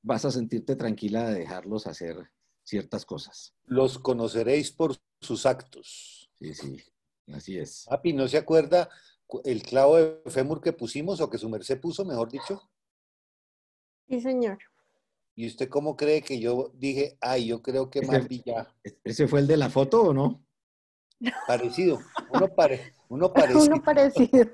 S2: vas a sentirte tranquila de dejarlos hacer ciertas cosas.
S1: Los conoceréis por sus actos. Sí, sí, así es. Papi, ¿no se acuerda el clavo de fémur que pusimos o que su merced puso, mejor dicho? Sí, señor. ¿Y usted cómo cree que yo dije, ay, yo creo que más
S2: ¿Ese fue el de la foto o no?
S1: Parecido, uno, pare, uno *laughs* parecido. Uno parecido.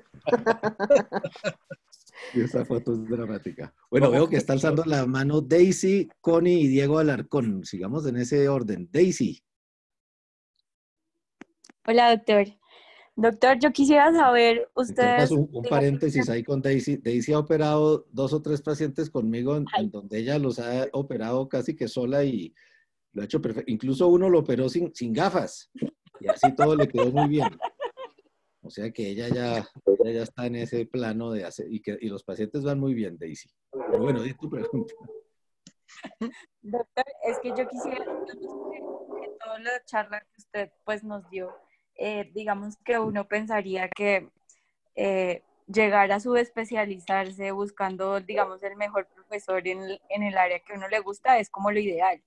S2: y esa foto es dramática. Bueno, veo que está alzando la mano Daisy, Connie y Diego Alarcón. Sigamos en ese orden. Daisy.
S5: Hola, doctor. Doctor, yo quisiera saber, ustedes... Un,
S2: paréntesis ahí con Daisy. Daisy ha operado dos o tres pacientes conmigo en, donde ella los ha operado casi que sola y lo ha hecho perfecto. Incluso uno lo operó sin, sin gafas. Y así todo le quedó muy bien. O sea que ella ya, ya está en ese plano de y, que, y los pacientes van muy bien, Daisy. Pero bueno, di tu pregunta.
S5: Doctor, es que yo quisiera que toda la charla que usted pues nos dio, eh, digamos que uno pensaría que eh, llegar a subespecializarse buscando, digamos, el mejor profesor en el, en el área que uno le gusta es como lo ideal.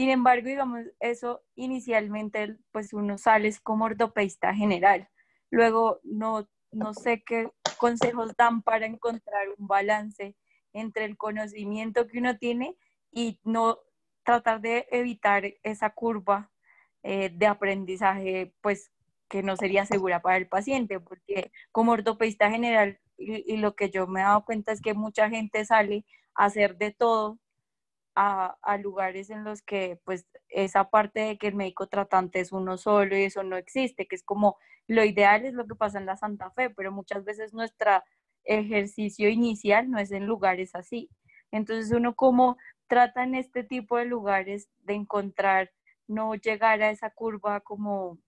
S5: Sin embargo, digamos, eso inicialmente, pues uno sale como ortopedista general. Luego, no, sé qué consejos dan para encontrar un balance entre el conocimiento que uno tiene y no tratar de evitar esa curva eh, de aprendizaje, pues que no sería segura para el paciente, porque como ortopedista general, y, lo que yo me he dado cuenta es que mucha gente sale a hacer de todo a, lugares en los que pues esa parte de que el médico tratante es uno solo y eso no existe, que es como lo ideal es lo que pasa en la Santa Fe, pero muchas veces nuestro ejercicio inicial no es en lugares así. Entonces uno como trata en este tipo de lugares de encontrar, no llegar a esa curva como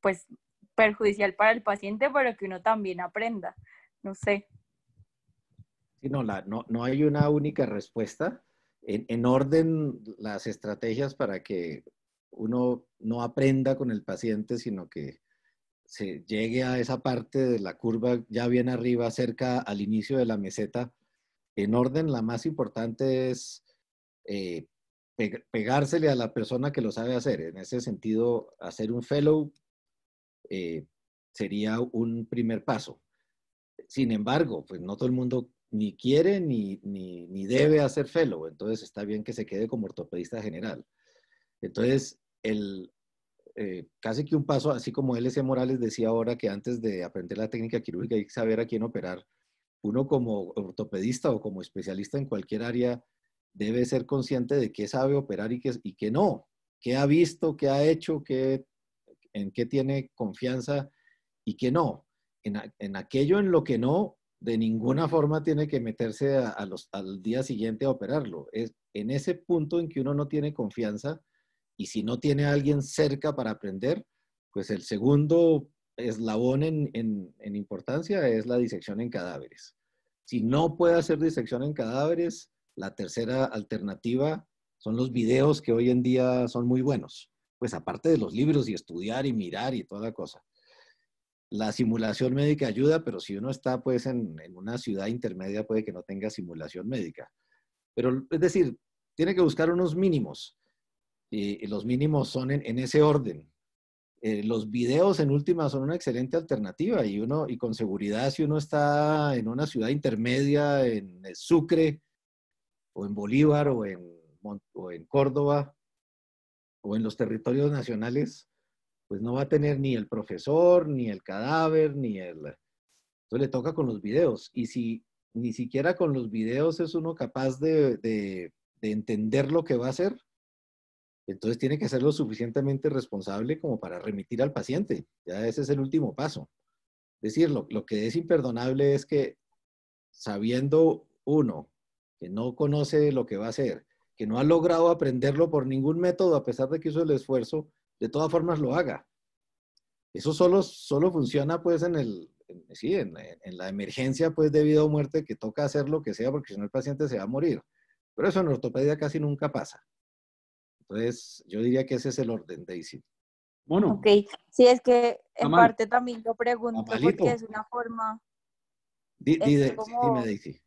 S5: pues perjudicial para el paciente, pero que uno también aprenda, no sé.
S2: no, la, no, no hay una única respuesta, en, orden las estrategias para que uno no aprenda con el paciente, sino que se llegue a esa parte de la curva ya bien arriba, cerca al inicio de la meseta. En orden, la más importante es eh, pegársele a la persona que lo sabe hacer. En ese sentido, hacer un fellow eh, sería un primer paso. Sin embargo, pues no todo el mundo ni quiere ni, debe hacer fellow, entonces está bien que se quede como ortopedista general. Entonces, el, eh, casi que un paso, así como LC Morales decía ahora que antes de aprender la técnica quirúrgica hay que saber a quién operar, uno como ortopedista o como especialista en cualquier área debe ser consciente de qué sabe operar y qué, y qué no, qué ha visto, qué ha hecho, qué, en qué tiene confianza y qué no. En, en aquello en lo que no, de ninguna forma tiene que meterse a, los, al día siguiente a operarlo. Es en ese punto en que uno no tiene confianza y si no tiene a alguien cerca para aprender, pues el segundo eslabón en, en importancia es la disección en cadáveres. Si no puede hacer disección en cadáveres, la tercera alternativa son los videos que hoy en día son muy buenos. Pues aparte de los libros y estudiar y mirar y toda cosa la simulación médica ayuda, pero si uno está pues en, una ciudad intermedia puede que no tenga simulación médica. Pero es decir, tiene que buscar unos mínimos. Y, los mínimos son en, ese orden. Eh, los videos en última son una excelente alternativa y uno y con seguridad si uno está en una ciudad intermedia en eh, Sucre o en Bolívar o en Córdoba o en los territorios nacionales pues no va a tener ni el profesor, ni el cadáver, ni el... Entonces le toca con los videos. Y si ni siquiera con los videos es uno capaz de, entender lo que va a hacer, entonces tiene que ser lo suficientemente responsable como para remitir al paciente. Ya ese es el último paso. Es decir, lo, lo que es imperdonable es que sabiendo uno que no conoce lo que va a hacer, que no ha logrado aprenderlo por ningún método a pesar de que hizo el esfuerzo, de todas formas lo haga. Eso solo, solo funciona pues en el, sí, en, la emergencia pues debido a muerte que toca hacer lo que sea porque si no el paciente se va a morir. Pero eso en ortopedia casi nunca pasa. Entonces yo diría que ese es el orden, de Daisy. Bueno. Ok,
S5: sí, es que en parte también lo pregunto porque es una forma...
S2: dime dime,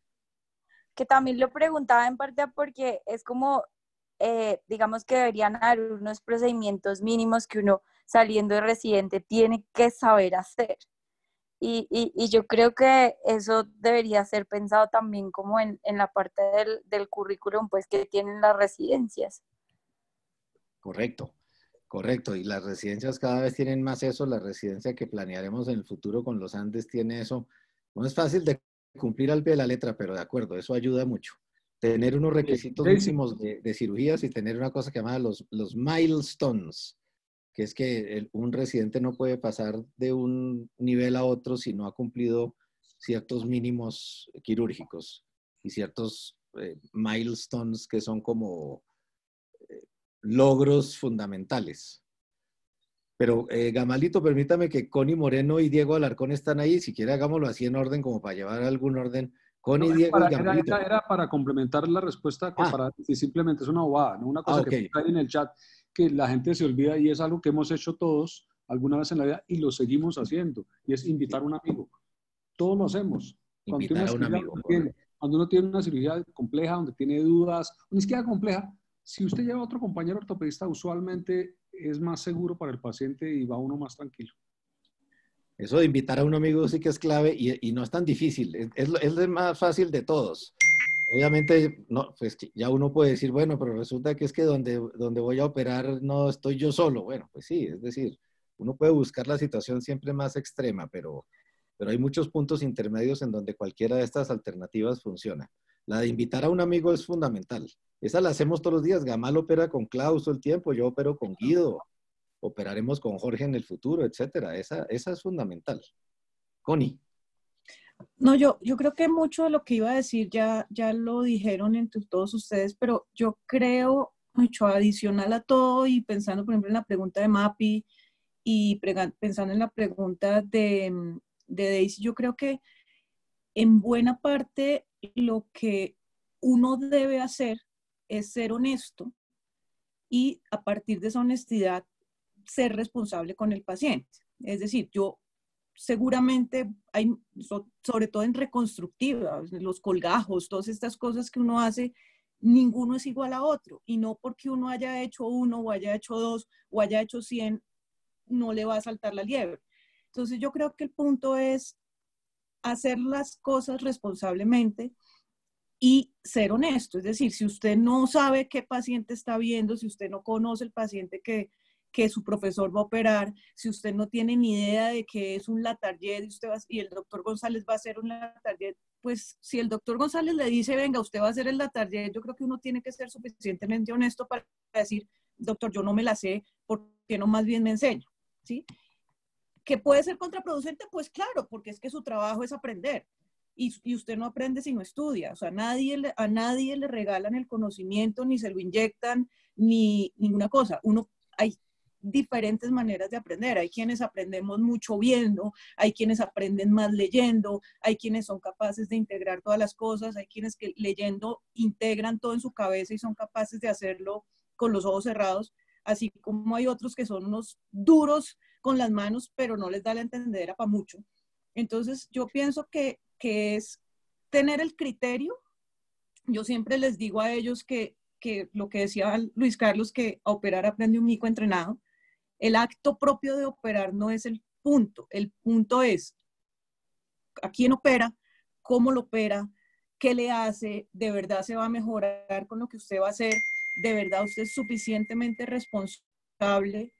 S5: Que también lo preguntaba en parte porque es como eh, digamos que deberían haber unos procedimientos mínimos que uno saliendo de residente tiene que saber hacer. Y, yo creo que eso debería ser pensado también como en, la parte del, del, currículum pues, que tienen las residencias.
S2: Correcto, correcto. Y las residencias cada vez tienen más eso. La residencia que planearemos en el futuro con los Andes tiene eso. No es fácil de cumplir al pie de la letra, pero de acuerdo, eso ayuda mucho tener unos requisitos mínimos de, cirugías y tener una cosa que llamada los, los milestones, que es que un residente no puede pasar de un nivel a otro si no ha cumplido ciertos mínimos quirúrgicos y ciertos eh, milestones que son como eh, logros fundamentales. Pero eh, Gamalito, permítame que Connie Moreno y Diego Alarcón están ahí. Si quiere, hagámoslo así en orden, como para llevar algún orden con era,
S4: para complementar la respuesta, pues, ah. simplemente es una bobada, una ah, cosa que hay en el chat que la gente se olvida y es algo que hemos hecho todos alguna vez en la vida y lo seguimos haciendo, y es invitar a un amigo. Todos lo hacemos. Cuando invitar cuando uno tiene una cirugía compleja, donde tiene dudas, una izquierda compleja, si usted lleva a otro compañero ortopedista, usualmente es más seguro para el paciente y va uno más tranquilo.
S2: Eso de invitar a un amigo sí que es clave y, no es tan difícil, es, es, es el más fácil de todos. Obviamente, no, pues ya uno puede decir, bueno, pero resulta que es que donde, donde voy a operar no estoy yo solo. Bueno, pues sí, es decir, uno puede buscar la situación siempre más extrema, pero, pero hay muchos puntos intermedios en donde cualquiera de estas alternativas funciona. La de invitar a un amigo es fundamental. Esa la hacemos todos los días. Gamal opera con Klaus todo el tiempo, yo opero con Guido, operaremos con Jorge en el futuro, etcétera. Esa, es fundamental. Connie.
S6: No, yo, creo que mucho de lo que iba a decir ya, ya lo dijeron entre todos ustedes, pero yo creo, mucho adicional a todo y pensando, por ejemplo, en la pregunta de MAPI y pensando en la pregunta de, mm, de Daisy, yo creo que en buena parte lo que uno debe hacer es ser honesto y a partir de esa honestidad ser responsable con el paciente. Es decir, yo seguramente hay, sobre todo en reconstructiva, los colgajos, todas estas cosas que uno hace, ninguno es igual a otro. Y no porque uno haya hecho uno o haya hecho dos o haya hecho cien, no le va a saltar la liebre. Entonces yo creo que el punto es hacer las cosas responsablemente y ser honesto. Es decir, si usted no sabe qué paciente está viendo, si usted no conoce el paciente que que su profesor va a operar, si usted no tiene ni idea de que es un Latarjet y, usted y el doctor González va a hacer un Latarjet, pues si el doctor González le dice, venga, usted va a hacer el Latarjet, yo creo que uno tiene que ser suficientemente honesto para decir, doctor, yo no me la sé, porque no más bien me enseño? ¿Sí? ¿Que puede ser contraproducente? Pues claro, porque es que su trabajo es aprender. Y, y, usted no aprende si no estudia. O sea, nadie a nadie le regalan el conocimiento, ni se lo inyectan, ni ninguna cosa. Uno, hay diferentes maneras de aprender. Hay quienes aprendemos mucho viendo, hay quienes aprenden más leyendo, hay quienes son capaces de integrar todas las cosas, hay quienes que leyendo integran todo en su cabeza y son capaces de hacerlo con los ojos cerrados, así como hay otros que son unos duros con las manos, pero no les da la entendedera para mucho. Entonces yo pienso que, que es tener el criterio. Yo siempre les digo a ellos que, que lo que decía Luis Carlos, que a operar aprende un mico entrenado. El acto propio de operar no es el punto, el punto es a quién opera, cómo lo opera, qué le hace, de verdad se va a mejorar con lo que usted va a hacer, de verdad usted es suficientemente responsable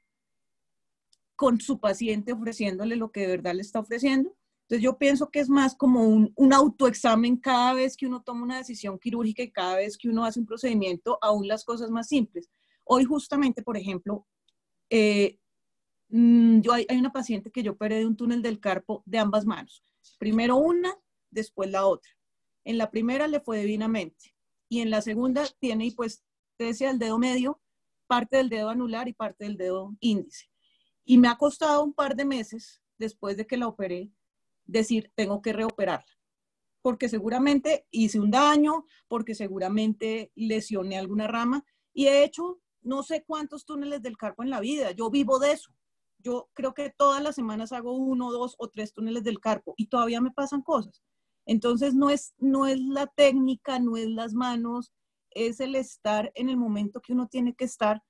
S6: con su paciente ofreciéndole lo que de verdad le está ofreciendo. Entonces yo pienso que es más como un, autoexamen cada vez que uno toma una decisión quirúrgica y cada vez que uno hace un procedimiento, aún las cosas más simples. Hoy justamente, por ejemplo, eh, mm, yo, hay, hay, una paciente que yo operé de un túnel del carpo de ambas manos. Primero una, después la otra. En la primera le fue divinamente y en la segunda tiene hipoestesia del dedo medio, parte del dedo anular y parte del dedo índice. Y me ha costado un par de meses después de que la operé decir, tengo que reoperarla, porque seguramente hice un daño, porque seguramente lesioné alguna rama y he hecho no sé cuántos túneles del carpo en la vida, yo vivo de eso. Yo creo que todas las semanas hago uno, dos o tres túneles del carpo y todavía me pasan cosas. Entonces no es, no es la técnica, no es las manos, es el estar en el momento que uno tiene que estar,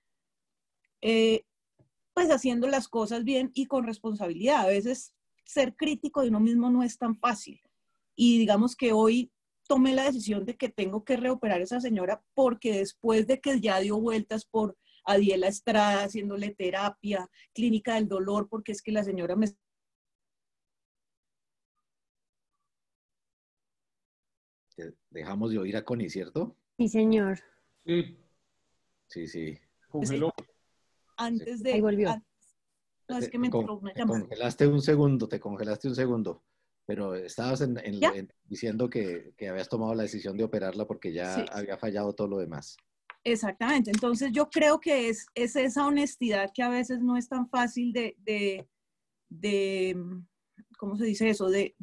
S6: eh, pues haciendo las cosas bien y con responsabilidad. A veces ser crítico de uno mismo no es tan fácil. Y digamos que hoy tomé la decisión de que tengo que reoperar a esa señora porque después de que ya dio vueltas por Adiela Estrada haciéndole terapia, clínica del dolor, porque es que la señora me
S2: dejamos de oír a Connie, ¿cierto?
S6: Sí, señor.
S2: Sí. Sí, sí. Pues,
S6: antes de... Ahí volvió. Antes, no, es que me te congelaste
S2: un segundo, te congelaste un segundo. Pero estabas diciendo que, que, habías tomado la decisión de operarla porque ya había fallado todo lo demás.
S6: Exactamente. Entonces yo creo que es, esa honestidad que a veces no es tan fácil de, ¿cómo se dice eso? De,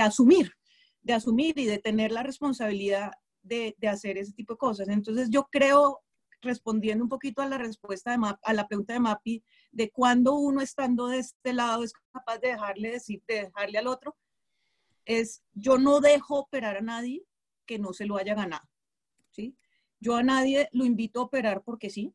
S6: asumir, de asumir y de tener la responsabilidad de, hacer ese tipo de cosas. Entonces yo creo, respondiendo un poquito a la respuesta de a la pregunta de Mapi, de cuando uno estando de este lado es capaz de dejarle decir, de dejarle al otro, es yo no dejo operar a nadie que no se lo haya ganado, ¿sí? Yo a nadie lo invito a operar porque sí.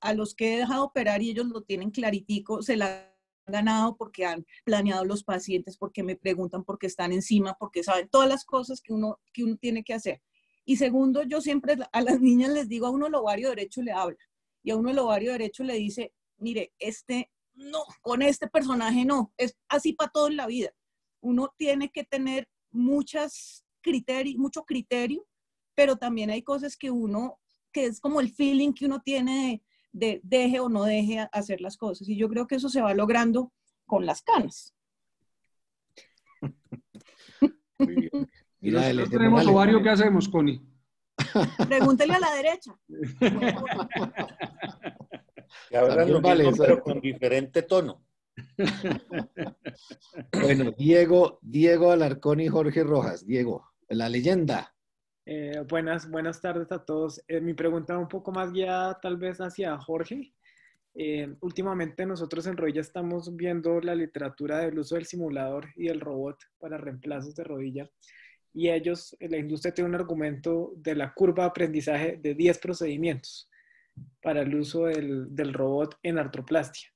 S6: A los que he dejado operar y ellos lo tienen claritico, se la han ganado porque han planeado los pacientes, porque me preguntan, por qué están encima, porque saben todas las cosas que uno, que uno tiene que hacer. Y segundo, yo siempre a las niñas les digo, a uno el ovario derecho le habla y a uno el ovario derecho le dice, mire, este no, con este personaje no, es así para todo en la vida uno tiene que tener muchas criterios, mucho criterio, pero también hay cosas que uno, que es como el feeling que uno tiene de, deje o no deje hacer las cosas. Y yo creo que eso se va logrando con las canas.
S3: Muy
S4: Y nosotros tenemos ovario, ¿qué hacemos, Connie? Pregúntele a la derecha. La verdad lo mismo,
S1: pero con diferente tono. *laughs* Bueno, Diego,
S2: Diego Alarcón y Jorge Rojas. Diego, la leyenda.
S7: Eh, buenas, buenas tardes a todos. Eh, mi pregunta un poco más guiada tal vez hacia Jorge. Eh, últimamente nosotros en rodilla estamos viendo la literatura del uso del simulador y el robot para reemplazos de rodilla. Y ellos, la industria tiene un argumento de la curva de aprendizaje de 10 procedimientos para el uso del, del robot en artroplastia.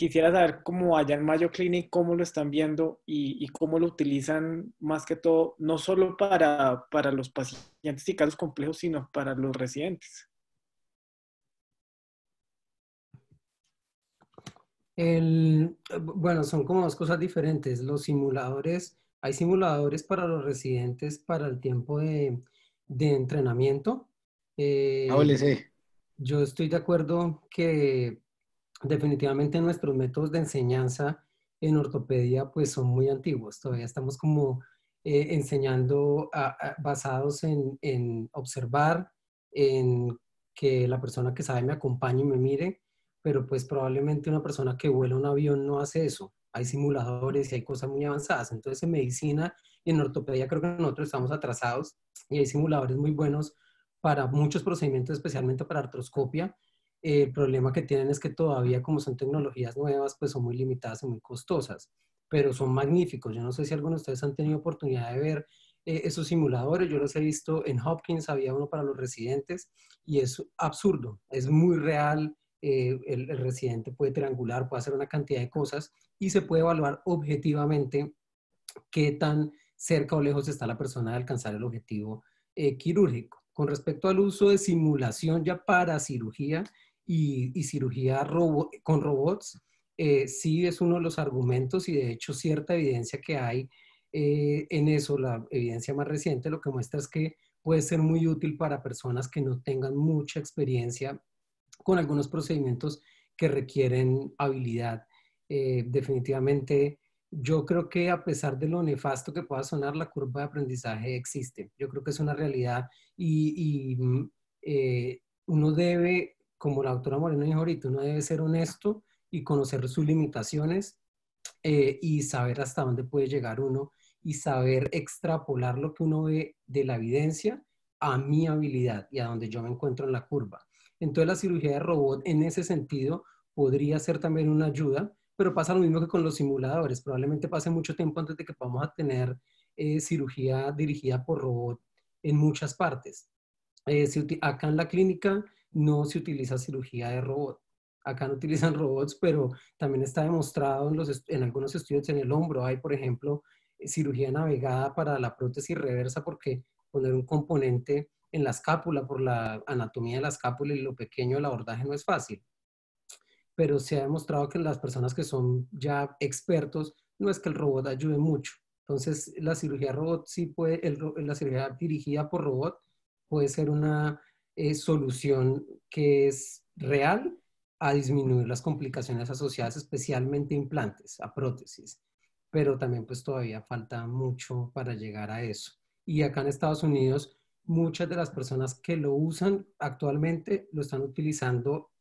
S7: Quisiera saber cómo allá en Mayo Clinic, cómo lo están viendo y, cómo lo utilizan más que todo, no solo para, para los pacientes y casos complejos,
S3: sino para los residentes. bueno, son como dos cosas diferentes. Los simuladores, hay simuladores para los residentes para el tiempo de, de entrenamiento. Eh, yo estoy de acuerdo que definitivamente nuestros métodos de enseñanza en ortopedia pues son muy antiguos, todavía estamos como eh, enseñando basados en, en, observar, en que la persona que sabe me acompañe y me mire, pero pues probablemente una persona que vuela un avión no hace eso. Hay simuladores y hay cosas muy avanzadas. Entonces en medicina y en ortopedia creo que nosotros estamos atrasados y hay simuladores muy buenos para muchos procedimientos, especialmente para artroscopia, eh, el problema que tienen es que todavía como son tecnologías nuevas, pues son muy limitadas y muy costosas, pero son magníficos. Yo no sé si algunos de ustedes han tenido oportunidad de ver eh, esos simuladores, yo los he visto en Hopkins, había uno para los residentes y es absurdo, es muy real. Eh, el, residente puede triangular, puede hacer una cantidad de cosas y se puede evaluar objetivamente qué tan cerca o lejos está la persona de alcanzar el objetivo quirúrgico. Con respecto al uso de simulación ya para cirugía, y, cirugía con robots, eh, sí es uno de los argumentos y de hecho cierta evidencia que hay eh, en eso, la evidencia más reciente lo que muestra es que puede ser muy útil para personas que no tengan mucha experiencia con algunos procedimientos que requieren habilidad. Eh, definitivamente, yo creo que a pesar de lo nefasto que pueda sonar, la curva de aprendizaje existe. Yo creo que es una realidad y, mm, uno debe como la doctora Moreno dijo ahorita, uno debe ser honesto y conocer sus limitaciones eh, y saber hasta dónde puede llegar uno y saber extrapolar lo que uno ve de la evidencia a mi habilidad y a donde yo me encuentro en la curva. Entonces la cirugía de robot en ese sentido podría ser también una ayuda, pero pasa lo mismo que con los simuladores. Probablemente pase mucho tiempo antes de que podamos tener eh, cirugía dirigida por robot en muchas partes. Eh, acá en la clínica no se utiliza cirugía de robot. Acá no utilizan *laughs* robots, pero también está demostrado en, algunos estudios en el hombro. Hay, por ejemplo, cirugía navegada para la prótesis reversa porque poner un componente en la escápula por la anatomía de la escápula y lo pequeño del abordaje no es fácil. Pero se ha demostrado que en las personas que son ya expertos no es que el robot ayude mucho. Entonces, la cirugía robot sí puede, la cirugía dirigida por robot puede ser una eh, solución que es real a disminuir las complicaciones asociadas especialmente a implantes, a prótesis, pero también pues todavía falta mucho para llegar a eso. Y acá en Estados Unidos muchas de las personas que lo usan actualmente lo están utilizando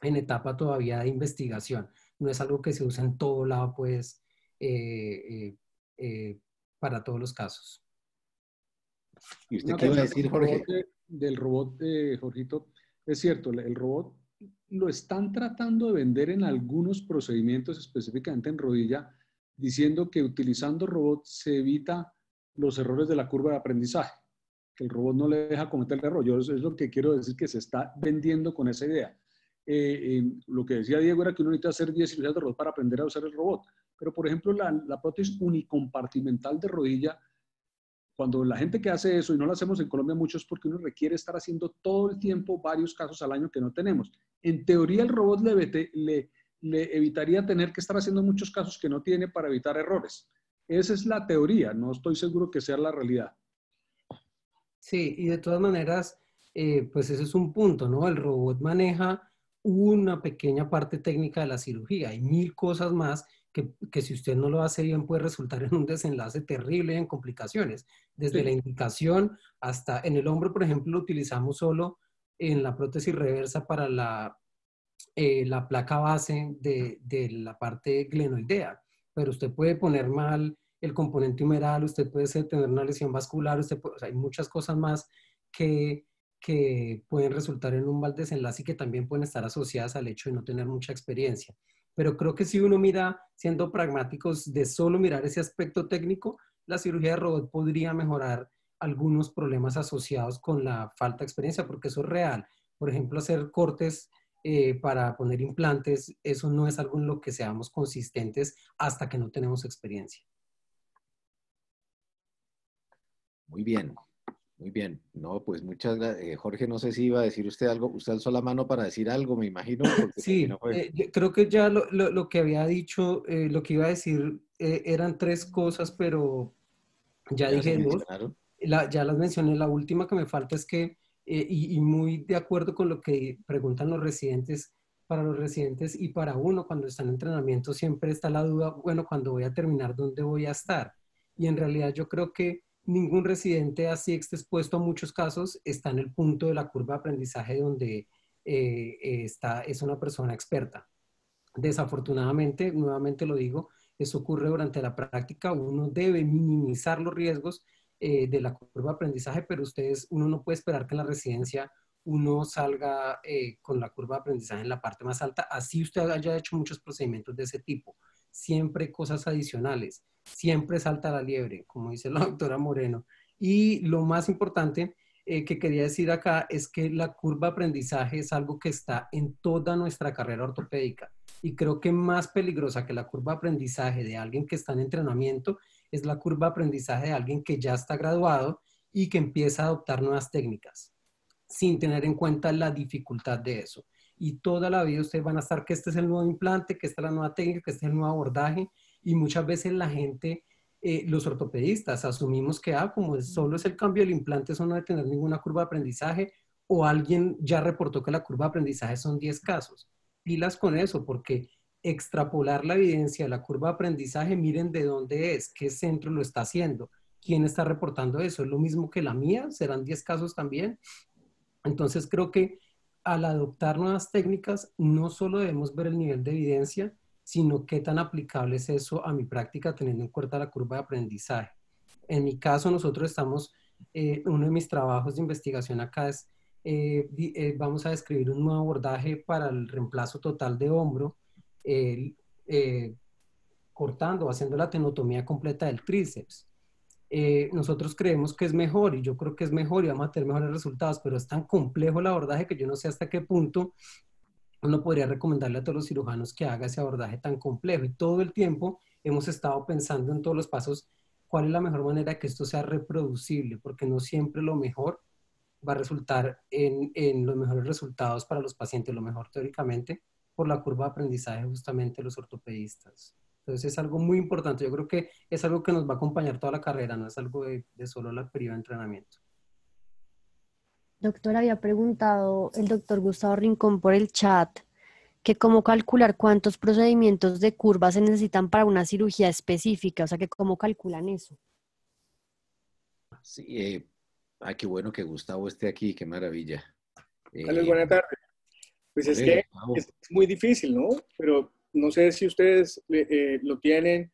S3: en etapa todavía de investigación. No es algo que se usa en todo lado pues eh, eh, para todos los casos. ¿Y usted decir, Jorge?
S4: Del robot, Jorgito, es cierto, el robot lo están tratando de vender en algunos procedimientos, específicamente en rodilla, diciendo que utilizando robot se evita los errores de la curva de aprendizaje, que el robot no le deja cometer el error. Yo eso es lo que quiero decir que se está vendiendo con esa idea. Eh, eh, lo que decía Diego era que uno necesita hacer 10 cirugías de robot para aprender a usar el robot, pero por ejemplo la, la prótesis unicompartimental de rodilla cuando la gente que hace eso, y no lo hacemos en Colombia mucho, es porque uno requiere estar haciendo todo el tiempo varios casos al año que no tenemos. En teoría, el robot le, le, evitaría tener que estar haciendo muchos casos que no tiene para evitar errores. Esa es la teoría, no estoy seguro que sea la realidad.
S3: Sí, y de todas maneras, eh, pues ese es un punto, ¿no? El robot maneja una pequeña parte técnica de la cirugía, y mil cosas más que, si usted no lo hace bien puede resultar en un desenlace terrible en complicaciones, desde la indicación hasta en el hombro, por ejemplo, lo utilizamos solo en la prótesis reversa para la, eh, placa base de, la parte glenoidea, pero usted puede poner mal el componente humeral, usted puede tener una lesión vascular, usted hay muchas cosas más que, que pueden resultar en un mal desenlace y que también pueden estar asociadas al hecho de no tener mucha experiencia pero creo que si uno mira, siendo pragmáticos, de solo mirar ese aspecto técnico, la cirugía de robot podría mejorar algunos problemas asociados con la falta de experiencia, porque eso es real. Por ejemplo, hacer cortes eh, para poner implantes, eso no es algo en lo que seamos consistentes hasta que no tenemos experiencia.
S2: Muy bien. Muy bien, no, pues muchas gracias. Eh, Jorge, no sé si iba a decir usted algo, usted alzó la mano para decir algo, me imagino. Sí, eh,
S3: creo que ya lo, que había dicho, eh, lo que iba a decir eran tres cosas, pero ya, dije dos. ya las mencioné, la última que me falta es que, y, y, muy de acuerdo con lo que preguntan los residentes, para los residentes y para uno cuando está en entrenamiento siempre está la duda, bueno, cuando voy a terminar, ¿dónde voy a estar? Y en realidad yo creo que ningún residente así expuesto a muchos casos está en el punto de la curva de aprendizaje donde eh, eh, es una persona experta. Desafortunadamente, nuevamente lo digo, eso ocurre durante la práctica, uno debe minimizar los riesgos eh, de la curva de aprendizaje, pero ustedes, uno no puede esperar que en la residencia uno salga con la curva de aprendizaje en la parte más alta, así usted haya hecho muchos procedimientos de ese tipo siempre cosas adicionales, siempre salta la liebre, como dice la *laughs* doctora Moreno. Y lo más importante eh, que quería decir acá es que la curva de aprendizaje es algo que está en toda nuestra carrera ortopédica. Y creo que más peligrosa que la curva de aprendizaje de alguien que está en entrenamiento es la curva de aprendizaje de alguien que ya está graduado y que empieza a adoptar nuevas técnicas sin tener en cuenta la dificultad de eso y toda la vida ustedes van a estar que este es el nuevo implante, que esta es la nueva técnica, que este es el nuevo abordaje y muchas veces la gente, eh, los ortopedistas, asumimos que ah, como solo es el cambio del implante, eso no debe tener ninguna curva de aprendizaje o alguien ya reportó que la curva de aprendizaje son 10 casos. Pilas con eso porque extrapolar la evidencia de la curva de aprendizaje, miren de dónde es, qué centro lo está haciendo, quién está reportando eso. Es lo mismo que la mía, serán 10 casos también. Entonces creo que al adoptar nuevas técnicas, no solo debemos ver el nivel de evidencia, sino qué tan aplicable es eso a mi práctica teniendo en cuenta la curva de aprendizaje. En mi caso, nosotros estamos, eh, uno de mis trabajos de investigación acá es, eh, eh, vamos a describir un nuevo abordaje para el reemplazo total de hombro, cortando, haciendo la tenotomía completa del tríceps. Eh, nosotros creemos que es mejor y yo creo que es mejor y vamos a tener mejores resultados, pero es tan complejo el abordaje que yo no sé hasta qué punto uno podría recomendarle a todos los cirujanos que haga ese abordaje tan complejo. Y todo el tiempo hemos estado pensando en todos los pasos cuál es la mejor manera que esto sea reproducible, porque no siempre lo mejor va a resultar en, en, los mejores resultados para los pacientes, lo mejor teóricamente, por la curva de aprendizaje justamente de los ortopedistas. Entonces es algo muy importante. Yo creo que es algo que nos va a acompañar toda la carrera, no es algo de, solo la periodo de entrenamiento. Doctor, había preguntado el doctor Gustavo Rincón por el chat que cómo calcular cuántos
S6: procedimientos de curva se necesitan para una cirugía específica, o sea, que cómo calculan eso.
S2: Sí, eh, ah, qué bueno que Gustavo esté aquí, qué maravilla. Hola, eh, Buenas
S7: tardes. Pues es que es muy difícil, ¿no? Pero no sé si ustedes eh, eh, lo tienen,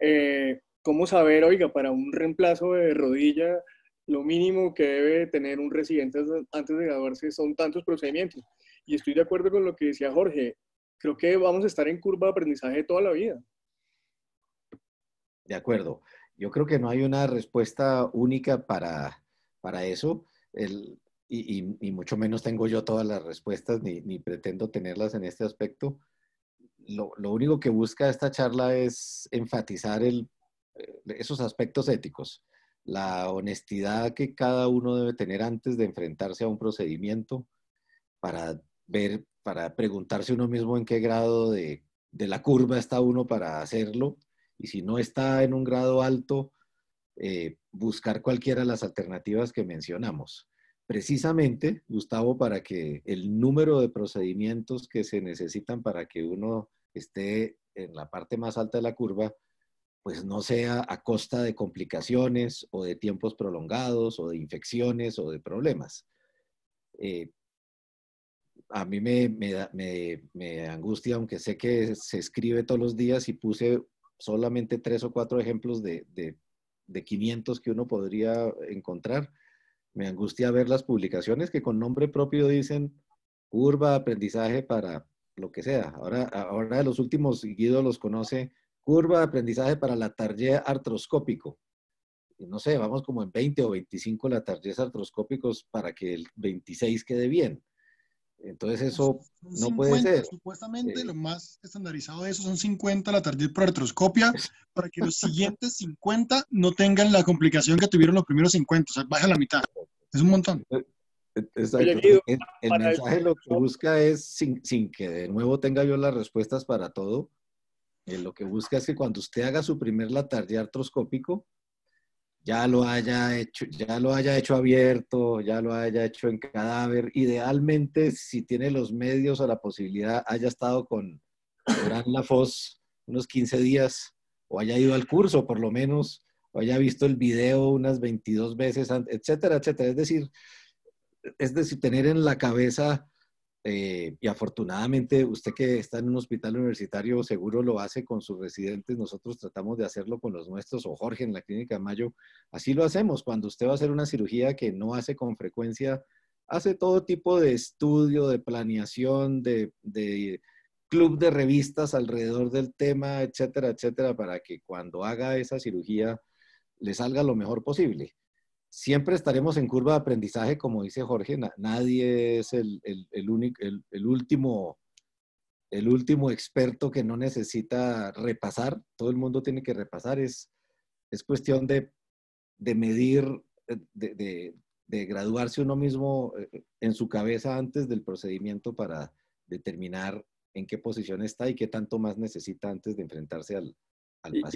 S7: eh, cómo saber, oiga, para un reemplazo de rodilla, lo mínimo que debe tener un residente antes de graduarse son tantos procedimientos. Y estoy de acuerdo con lo que decía Jorge, creo que vamos a estar en curva de aprendizaje toda la vida.
S2: De acuerdo. Yo creo que no hay una respuesta única para, eso. y, mucho menos tengo yo todas las respuestas ni pretendo tenerlas en este aspecto lo, único que busca esta charla es enfatizar eh, esos aspectos éticos, la honestidad que cada uno debe tener antes de enfrentarse a un procedimiento para ver, para preguntarse uno mismo en qué grado de, la curva está uno para hacerlo y si no está en un grado alto, eh, buscar cualquiera de las alternativas que mencionamos. Precisamente, Gustavo, para que el número de procedimientos que se necesitan para que uno esté en la parte más alta de la curva, pues no sea a costa de complicaciones o de tiempos prolongados o de infecciones o de problemas. Eh, a mí me, me, me, angustia, aunque sé que se escribe todos los días y puse solamente tres o cuatro ejemplos de, de, de 500 que uno podría encontrar, me angustia ver las publicaciones que con nombre propio dicen curva de aprendizaje para lo que sea. Ahora, ahora de los últimos, Guido los conoce, curva de aprendizaje para la tarjeta artroscópico. No sé, vamos como en 20 o 25 la tarjeta artroscópicos para que el 26 quede bien. Entonces eso no puede ser.
S7: Supuestamente eh. lo más estandarizado de eso son 50 la tarjeta por artroscopia para que los *laughs* siguientes 50 no tengan la complicación que tuvieron los primeros 50, o sea, baja la mitad. Es un montón. Eh, Exacto. el, mensaje
S2: lo que busca es, sin, que de nuevo tenga yo las respuestas para todo, eh, lo que busca es que cuando usted haga su primer de artroscópico, ya lo haya hecho, ya lo haya hecho abierto, ya lo haya hecho en cadáver. Idealmente, si tiene los medios o la posibilidad, haya estado con Gran Lafoz unos 15 días o haya ido al curso por lo menos, o haya visto el video unas 22 veces, etcétera, etcétera. Es decir, es decir, tener en la cabeza, eh, y afortunadamente usted que está en un hospital universitario seguro lo hace con sus residentes, nosotros tratamos de hacerlo con los nuestros, o Jorge en la clínica Mayo, así lo hacemos, cuando usted va a hacer una cirugía que no hace con frecuencia, hace todo tipo de estudio, de planeación, de club de revistas alrededor del tema, etcétera, etcétera, para que cuando haga esa cirugía le salga lo mejor posible siempre estaremos en curva de aprendizaje, como dice Jorge, nadie es el, único, el, último, el último experto que no necesita repasar, todo el mundo tiene que repasar, es, es cuestión de, medir, eh, de graduarse uno mismo eh, en su cabeza antes del procedimiento para determinar en qué posición está y qué tanto más necesita antes de enfrentarse al,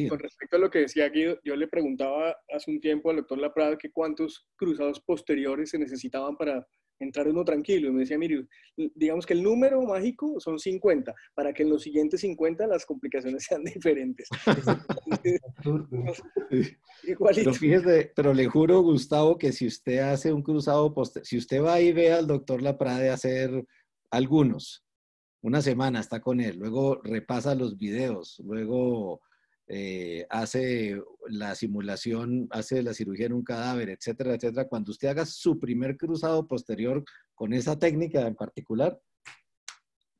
S2: con
S7: respecto a lo que decía Guido, yo le preguntaba hace un tiempo al doctor Laprada que cuántos cruzados posteriores se necesitaban para entrar uno tranquilo. Y me decía, mire, digamos que el número mágico son 50, para que en los siguientes 50 las complicaciones *laughs* sean diferentes.
S1: *laughs*
S7: pero,
S2: fíjese, pero le juro, Gustavo, que si usted hace un cruzado, si usted va y ve al doctor de hacer algunos, una semana está con él, luego repasa los videos, luego eh, hace la simulación, hace la cirugía en un cadáver, etcétera, etcétera. Cuando usted haga su primer cruzado posterior con esa técnica en particular,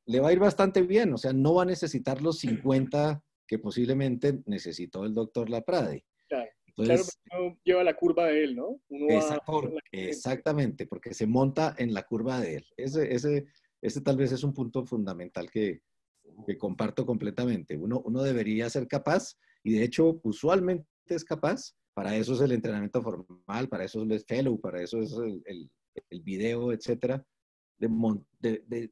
S2: le va a ir bastante bien. O sea, no va a necesitar los 50 que posiblemente necesitó el doctor Laprade.
S7: Claro, lleva la curva de él, ¿no?
S2: exactamente, porque se monta en la curva de él. Ese, ese, ese tal vez es un punto fundamental que, que comparto completamente. Uno, uno debería ser capaz y de hecho usualmente es capaz. Para eso es el entrenamiento formal, para eso es el fellow, para eso es el, el, video, etcétera. De,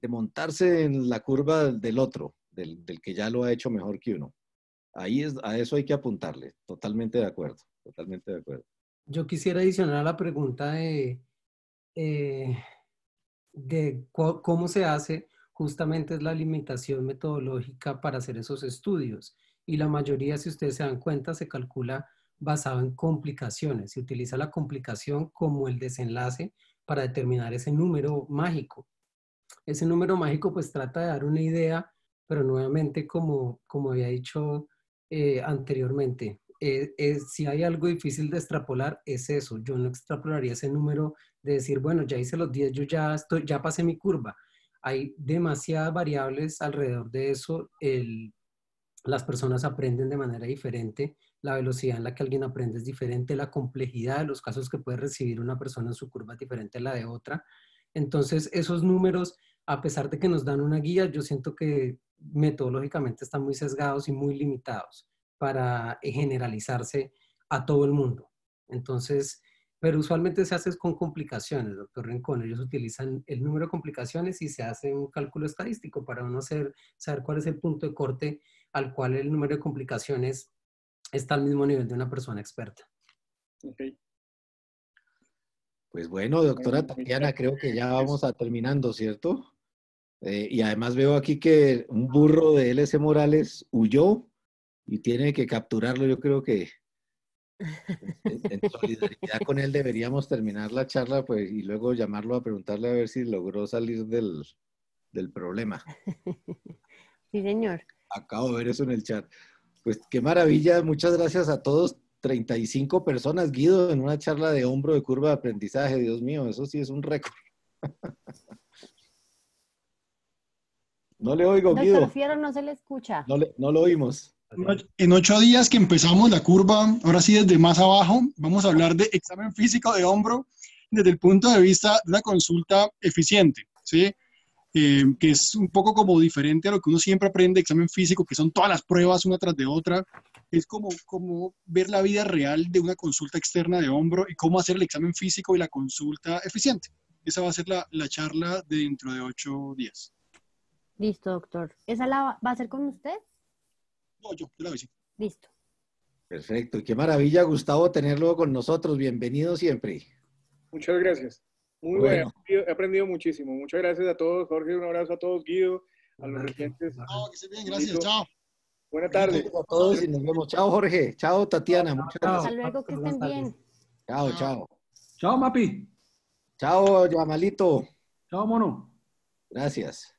S2: montarse en la curva del otro, del, del, que ya lo ha hecho mejor que uno. Ahí es, a eso hay que apuntarle. Totalmente de acuerdo, totalmente de acuerdo.
S3: Yo quisiera adicionar a la pregunta de, eh, de cómo se hace justamente es la limitación metodológica para hacer esos estudios. Y la mayoría, si ustedes se dan cuenta, se calcula basado en complicaciones. Se utiliza la complicación como el desenlace para determinar ese número mágico. Ese número mágico pues trata de dar una idea, pero nuevamente como, como había dicho eh, anteriormente, eh, eh, si hay algo difícil de extrapolar es eso. Yo no extrapolaría ese número de decir, bueno, ya hice los 10, yo ya, estoy, ya pasé mi curva. Hay demasiadas variables alrededor de eso. las personas aprenden de manera diferente, la velocidad en la que alguien aprende es diferente, la complejidad de los casos que puede recibir una persona en su curva es diferente a la de otra. Entonces, esos números, a pesar de que nos dan una guía, yo siento que metodológicamente están muy sesgados y muy limitados para generalizarse a todo el mundo. Entonces, pero usualmente se hace con complicaciones, doctor Rincón. Ellos utilizan el número de complicaciones y se hace un cálculo estadístico para uno saber cuál es el punto de corte al cual el número de complicaciones está al mismo nivel de una persona experta.
S7: Okay.
S2: Pues bueno, doctora Tatiana, creo que ya vamos a terminando, ¿cierto? Eh, y además veo aquí que un burro de LC Morales huyó y tiene que capturarlo, yo creo que en, solidaridad con él deberíamos terminar la charla pues, y luego llamarlo a preguntarle a ver si logró salir del, problema. *laughs* Sí, señor. Acabo de ver eso en el chat. Pues qué maravilla, muchas gracias a todos. 35 personas, Guido, en una charla de hombro de curva de aprendizaje. Dios mío, eso sí es un récord. *laughs* No le oigo, Guido.
S3: no se le escucha.
S7: no lo oímos. En ocho días que empezamos la curva, ahora sí desde más abajo, vamos a hablar de examen físico de hombro desde el punto de vista de una consulta eficiente, ¿sí? Eh, que es un poco como diferente a lo que uno siempre aprende, examen físico, que son todas las pruebas una tras de otra. Es como, como ver la vida real de una consulta externa de hombro y cómo hacer el examen físico y la consulta eficiente. Esa va a ser la, la
S2: charla de dentro de ocho días.
S7: Listo, doctor. ¿Esa la va a ser con usted? No, yo, la Listo.
S2: Perfecto. Qué maravilla, Gustavo, tenerlo con nosotros. Bienvenido siempre.
S7: Muchas gracias. Muy bueno. He aprendido muchísimo. Muchas gracias a todos, Jorge. Un abrazo a todos, Guido, a los recientes. Chao, que estén bien. Gracias. Chao.
S2: Buenas tardes. A todos y nos vemos. Chao, Jorge. Chao, Tatiana. Muchas gracias. Hasta
S5: luego, que
S7: estén
S2: bien. Chao, chao. Chao, Mapi. Chao, Yamalito. Chao, Mono. Gracias.